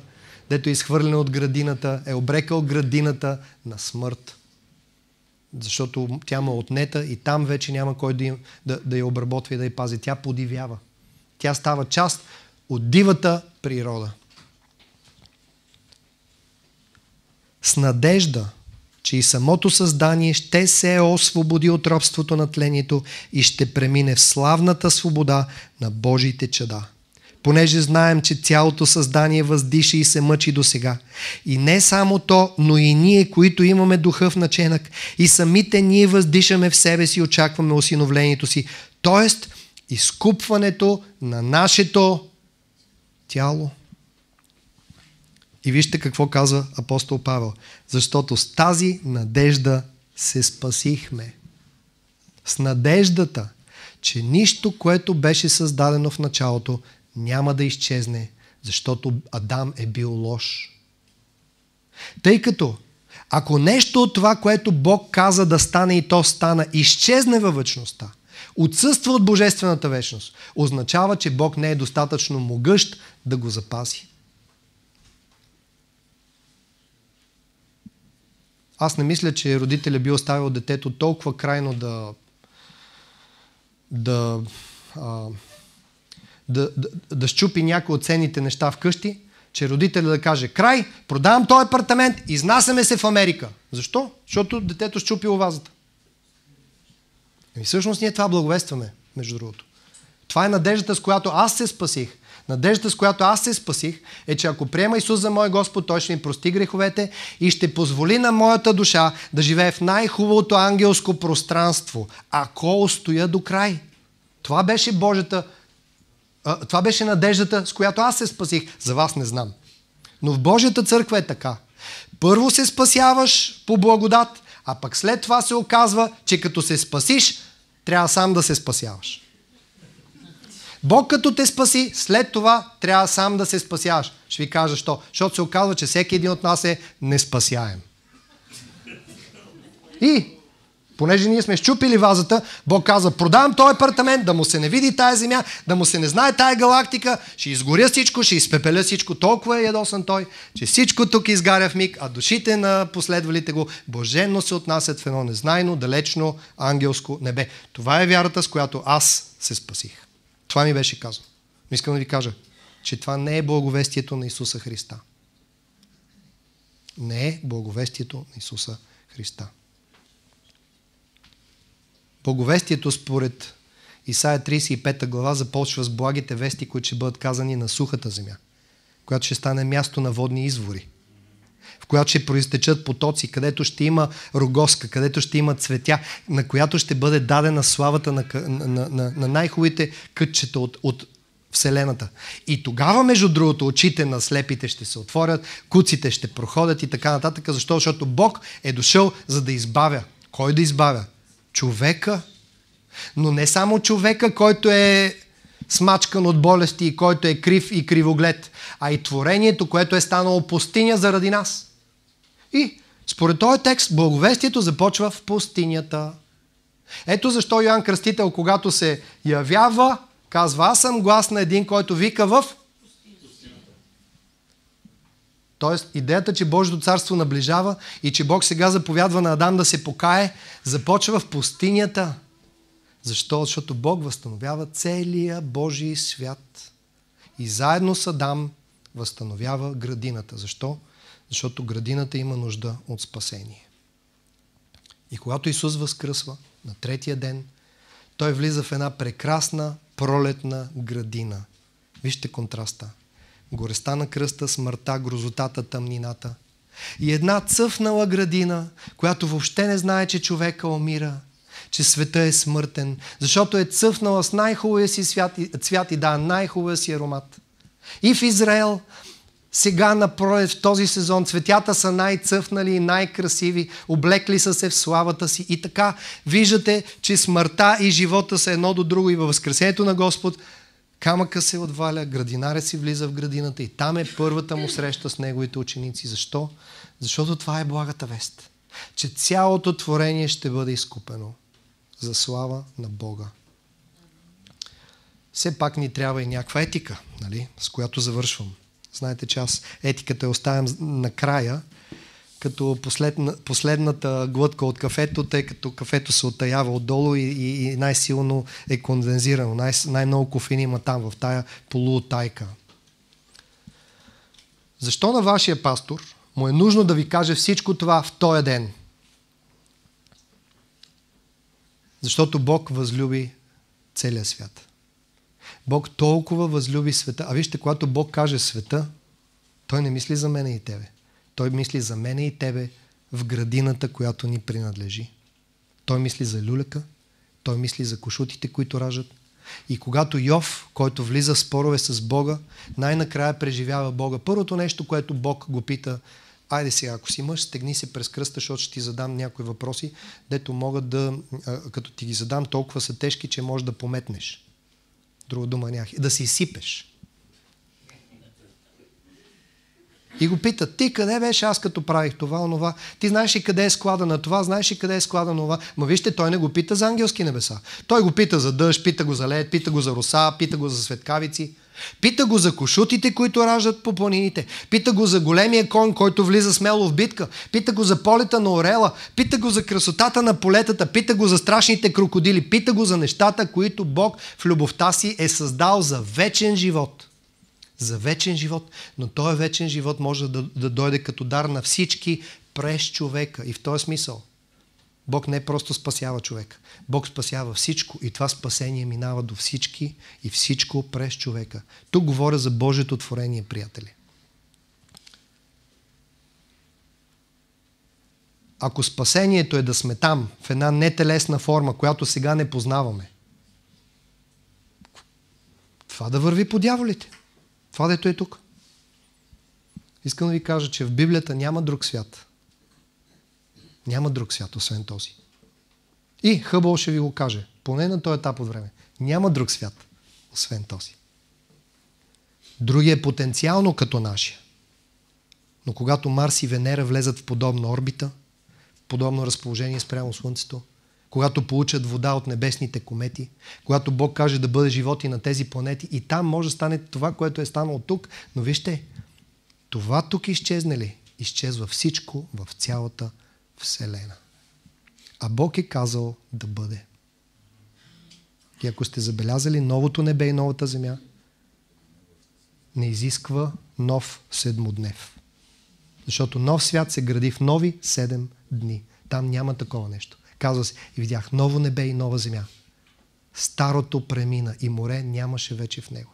дето е изхвърлен от градината, е обрекал градината на смърт. Защото тя му е отнета и там вече няма кой да, да, да я обработва и да я пази. Тя подивява. Тя става част от дивата природа. с надежда, че и самото създание ще се освободи от робството на тлението и ще премине в славната свобода на Божиите чада. Понеже знаем, че цялото създание въздиша и се мъчи до сега. И не само то, но и ние, които имаме духа в наченък, и самите ние въздишаме в себе си и очакваме осиновлението си, т.е. изкупването на нашето тяло. И вижте какво казва апостол Павел. Защото с тази надежда се спасихме. С надеждата, че нищо, което беше създадено в началото, няма да изчезне, защото Адам е бил лош. Тъй като, ако нещо от това, което Бог каза да стане и то стана, изчезне във вечността, отсъства от божествената вечност, означава, че Бог не е достатъчно могъщ да го запази. Аз не мисля, че родителя би оставил детето толкова крайно да да, а, да, да, да щупи някои от ценните неща вкъщи, че родителя да каже край, продавам този апартамент, изнасяме се в Америка. Защо? Защото детето щупи овазата. И ами всъщност ние това благовестваме, между другото. Това е надеждата, с която аз се спасих. Надеждата, с която аз се спасих, е, че ако приема Исус за мой Господ, Той ще ми прости греховете и ще позволи на моята душа да живее в най-хубавото ангелско пространство, ако устоя до край. Това беше Божията, а, това беше надеждата, с която аз се спасих. За вас не знам. Но в Божията църква е така. Първо се спасяваш по благодат, а пък след това се оказва, че като се спасиш, трябва сам да се спасяваш. Бог като те спаси, след това трябва сам да се спасяваш. Ще ви кажа защо. Защото се оказва, че всеки един от нас е неспасяем. И, понеже ние сме щупили вазата, Бог каза, продавам този апартамент, да му се не види тая земя, да му се не знае тая галактика, ще изгоря всичко, ще изпепеля всичко. Толкова е ядосан той, че всичко тук изгаря в миг, а душите на последвалите го блаженно се отнасят в едно незнайно, далечно ангелско небе. Това е вярата, с която аз се спасих. Това ми беше казано. Но искам да ви кажа, че това не е благовестието на Исуса Христа. Не е благовестието на Исуса Христа. Благовестието според Исаия 35 глава започва с благите вести, които ще бъдат казани на сухата земя, която ще стане място на водни извори – която ще проистечат потоци, където ще има рогоска, където ще има цветя, на която ще бъде дадена славата на, на, на, на най-хубавите кътчета от, от Вселената. И тогава, между другото, очите на слепите ще се отворят, куците ще проходят и така нататък. Защо? Защото Бог е дошъл за да избавя. Кой да избавя? Човека. Но не само човека, който е смачкан от болести и който е крив и кривоглед, а и творението, което е станало пустиня заради нас. И според този текст благовестието започва в пустинята. Ето защо Йоанн Кръстител, когато се явява, казва, аз съм глас на един, който вика в Тоест, идеята, че Божието царство наближава и че Бог сега заповядва на Адам да се покае, започва в пустинята. Защо? Защото Бог възстановява целия Божий свят. И заедно с Адам възстановява градината. Защо? Защото градината има нужда от спасение. И когато Исус възкръсва на третия ден, той влиза в една прекрасна пролетна градина. Вижте контраста. Гореста на кръста, смъртта, грозотата, тъмнината. И една цъфнала градина, която въобще не знае, че човека умира, че света е смъртен, защото е цъфнала с най-хубавия си свят, цвят и да, най-хубавия си аромат. И в Израел сега на в този сезон. Цветята са най-цъфнали и най-красиви, облекли са се в славата си. И така виждате, че смъртта и живота са едно до друго и във възкресението на Господ камъка се отваля, градинаря си влиза в градината и там е първата му среща с неговите ученици. Защо? Защото това е благата вест. Че цялото творение ще бъде изкупено за слава на Бога все пак ни трябва и някаква етика, нали? с която завършвам. Знаете, че аз етиката я оставям накрая, като последна, последната глътка от кафето, тъй като кафето се оттаява отдолу и, и, и най-силно е кондензирано. Най- най-много кофеин има там, в тая полуотайка. Защо на вашия пастор му е нужно да ви каже всичко това в този ден? Защото Бог възлюби целия свят. Бог толкова възлюби света. А вижте, когато Бог каже света, Той не мисли за мене и тебе. Той мисли за мене и тебе в градината, която ни принадлежи. Той мисли за люлека, той мисли за кошутите, които ражат. И когато Йов, който влиза в спорове с Бога, най-накрая преживява Бога. Първото нещо, което Бог го пита, айде сега, ако си мъж, стегни се през кръста, защото ще ти задам някои въпроси, дето могат да, като ти ги задам, толкова са тежки, че можеш да пометнеш друга дума нямах, да се изсипеш. И го питат, ти къде беше аз като правих това, онова? Ти знаеш ли къде е склада на това, знаеш ли къде е склада на това? Ма вижте, той не го пита за ангелски небеса. Той го пита за дъжд, пита го за лед, пита го за роса, пита го за светкавици. Пита го за кошутите, които раждат по планините. Пита го за големия кон, който влиза смело в битка. Пита го за полета на орела. Пита го за красотата на полетата. Пита го за страшните крокодили. Пита го за нещата, които Бог в любовта си е създал за вечен живот. За вечен живот. Но този вечен живот може да, да дойде като дар на всички през човека. И в този смисъл – Бог не просто спасява човека. Бог спасява всичко и това спасение минава до всички и всичко през човека. Тук говоря за Божието творение, приятели. Ако спасението е да сме там, в една нетелесна форма, която сега не познаваме, това да върви по дяволите. Това дето е тук. Искам да ви кажа, че в Библията няма друг свят – няма друг свят, освен този. И Хъбъл ще ви го каже, поне на този етап от време. Няма друг свят, освен този. Другият е потенциално като нашия. Но когато Марс и Венера влезат в подобна орбита, в подобно разположение спрямо Слънцето, когато получат вода от небесните комети, когато Бог каже да бъде животи на тези планети и там може да стане това, което е станало тук, но вижте, това тук изчезне ли? Изчезва всичко в цялата Вселена. А Бог е казал да бъде. И ако сте забелязали, новото небе и новата земя не изисква нов седмоднев. Защото нов свят се гради в нови седем дни. Там няма такова нещо. Казва се, и видях ново небе и нова земя. Старото премина и море нямаше вече в него.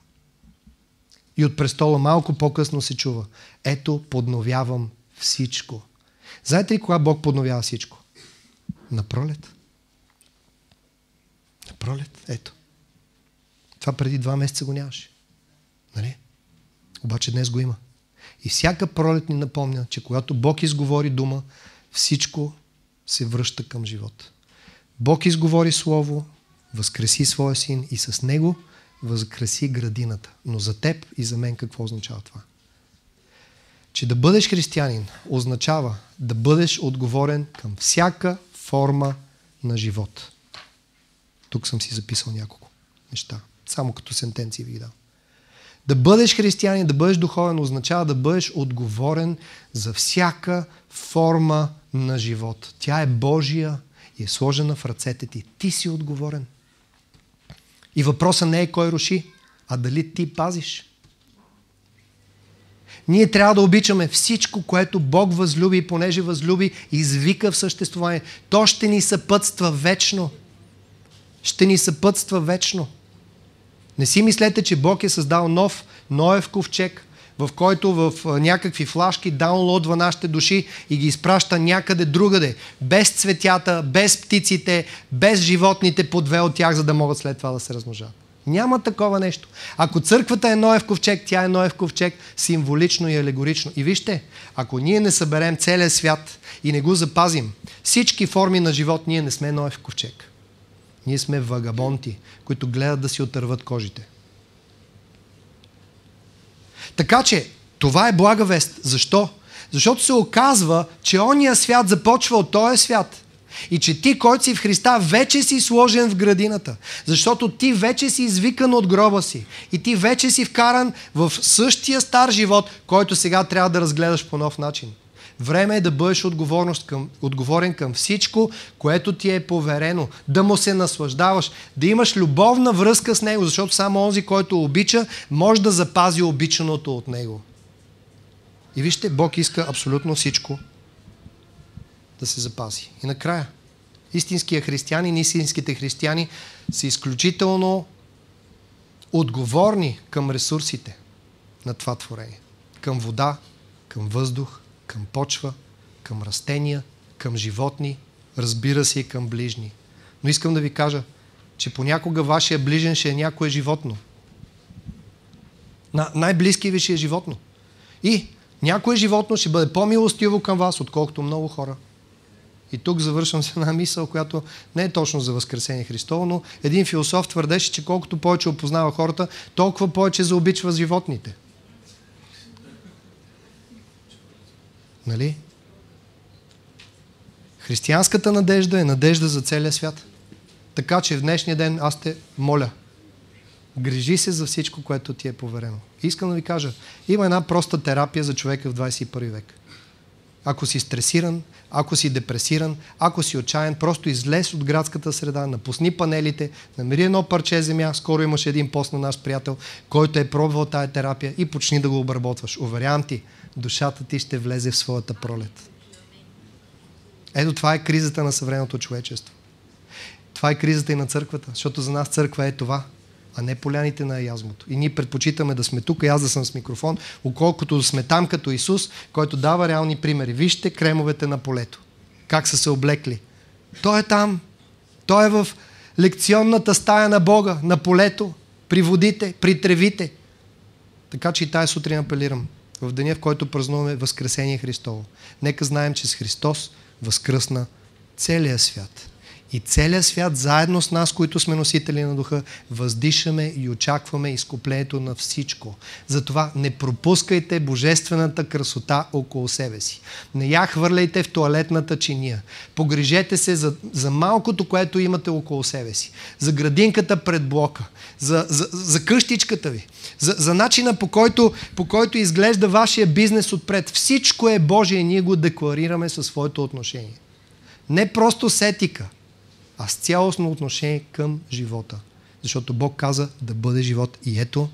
И от престола малко по-късно се чува. Ето, подновявам всичко. Знаете ли кога Бог подновява всичко? На пролет. На пролет, ето. Това преди два месеца го нямаше. Нали? Обаче днес го има. И всяка пролет ни напомня, че когато Бог изговори дума, всичко се връща към живота. Бог изговори Слово, възкреси Своя Син и с Него възкреси градината. Но за теб и за мен какво означава това? че да бъдеш християнин означава да бъдеш отговорен към всяка форма на живот. Тук съм си записал няколко неща. Само като сентенции ви ги дам. Да бъдеш християнин, да бъдеш духовен, означава да бъдеш отговорен за всяка форма на живот. Тя е Божия и е сложена в ръцете ти. Ти си отговорен. И въпросът не е кой руши, а дали ти пазиш. Ние трябва да обичаме всичко, което Бог възлюби, понеже възлюби, извика в съществуване. То ще ни съпътства вечно. Ще ни съпътства вечно. Не си мислете, че Бог е създал нов Ноев ковчег, в който в някакви флашки даунлодва нашите души и ги изпраща някъде другаде. Без цветята, без птиците, без животните по две от тях, за да могат след това да се размножат. Няма такова нещо. Ако църквата е Ноев ковчег, тя е Ноев ковчег символично и алегорично. И вижте, ако ние не съберем целия свят и не го запазим, всички форми на живот, ние не сме Ноев ковчег. Ние сме вагабонти, които гледат да си отърват кожите. Така че, това е блага вест. Защо? Защото се оказва, че ония свят започва от този свят. И че ти, който си в Христа, вече си сложен в градината. Защото ти вече си извикан от гроба си. И ти вече си вкаран в същия стар живот, който сега трябва да разгледаш по нов начин. Време е да бъдеш отговорност към, отговорен към всичко, което ти е поверено. Да му се наслаждаваш, да имаш любовна връзка с него, защото само онзи, който обича, може да запази обичаното от него. И вижте, Бог иска абсолютно всичко да се запази. И накрая, истинския християнин, истинските християни са изключително отговорни към ресурсите на това творение. Към вода, към въздух, към почва, към растения, към животни, разбира се и към ближни. Но искам да ви кажа, че понякога вашия ближен ще е някое животно. На, най близки ви ще е животно. И някое животно ще бъде по-милостиво към вас, отколкото много хора. И тук завършвам с една мисъл, която не е точно за Възкресение Христово, но един философ твърдеше, че колкото повече опознава хората, толкова повече заобичва животните. Нали? Християнската надежда е надежда за целия свят. Така че в днешния ден аз те моля, грижи се за всичко, което ти е поверено. Искам да ви кажа, има една проста терапия за човека в 21 век. Ако си стресиран, ако си депресиран, ако си отчаян, просто излез от градската среда, напусни панелите, намери едно парче земя. Скоро имаш един пост на наш приятел, който е пробвал тая терапия и почни да го обработваш. Уверявам ти, душата ти ще влезе в своята пролет. Ето това е кризата на съвременното човечество. Това е кризата и на църквата, защото за нас църква е това а не поляните на язмото. И ние предпочитаме да сме тук, и аз да съм с микрофон, отколкото да сме там като Исус, който дава реални примери. Вижте кремовете на полето. Как са се облекли. Той е там. Той е в лекционната стая на Бога, на полето, при водите, при тревите. Така че и тая сутрин апелирам. В деня, в който празнуваме Възкресение Христово. Нека знаем, че с Христос възкръсна целия свят. И целият свят, заедно с нас, които сме носители на духа, въздишаме и очакваме изкуплението на всичко. Затова не пропускайте божествената красота около себе си. Не я хвърляйте в туалетната чиния. Погрижете се за, за малкото, което имате около себе си. За градинката пред блока. За, за, за къщичката ви. За, за начина по който, по който изглежда вашия бизнес отпред. Всичко е Божие и ние го декларираме със своето отношение. Не просто сетика – а с цялостно отношение към живота. Защото Бог каза да бъде живот и ето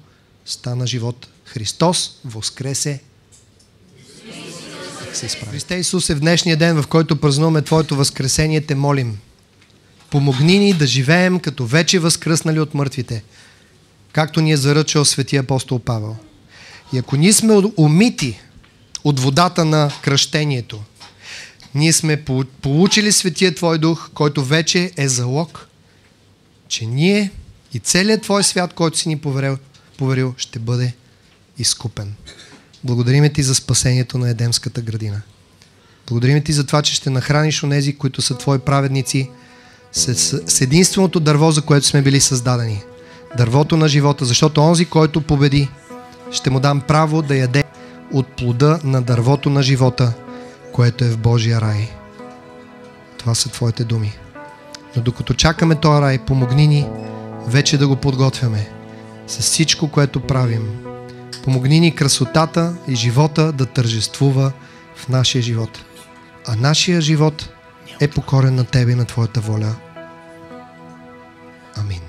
стана живот. Христос възкресе се изправи. Христе е в днешния ден, в който празнуваме Твоето възкресение, те молим. Помогни ни да живеем като вече възкръснали от мъртвите, както ни е заръчал светия апостол Павел. И ако ние сме умити от водата на кръщението, ние сме получили Светия Твой Дух, който вече е залог, че ние и целият Твой свят, който си ни поверил, поверил ще бъде изкупен. Благодариме Ти за спасението на Едемската градина. Благодарим ти за това, че ще нахраниш онези, които са твои праведници, с, с единственото дърво, за което сме били създадени. Дървото на живота, защото онзи, който победи, ще му дам право да яде от плода на дървото на живота, което е в Божия рай. Това са Твоите думи. Но докато чакаме този рай, помогни ни вече да го подготвяме с всичко, което правим. Помогни ни красотата и живота да тържествува в нашия живот. А нашия живот е покорен на Тебе и на Твоята воля. Амин.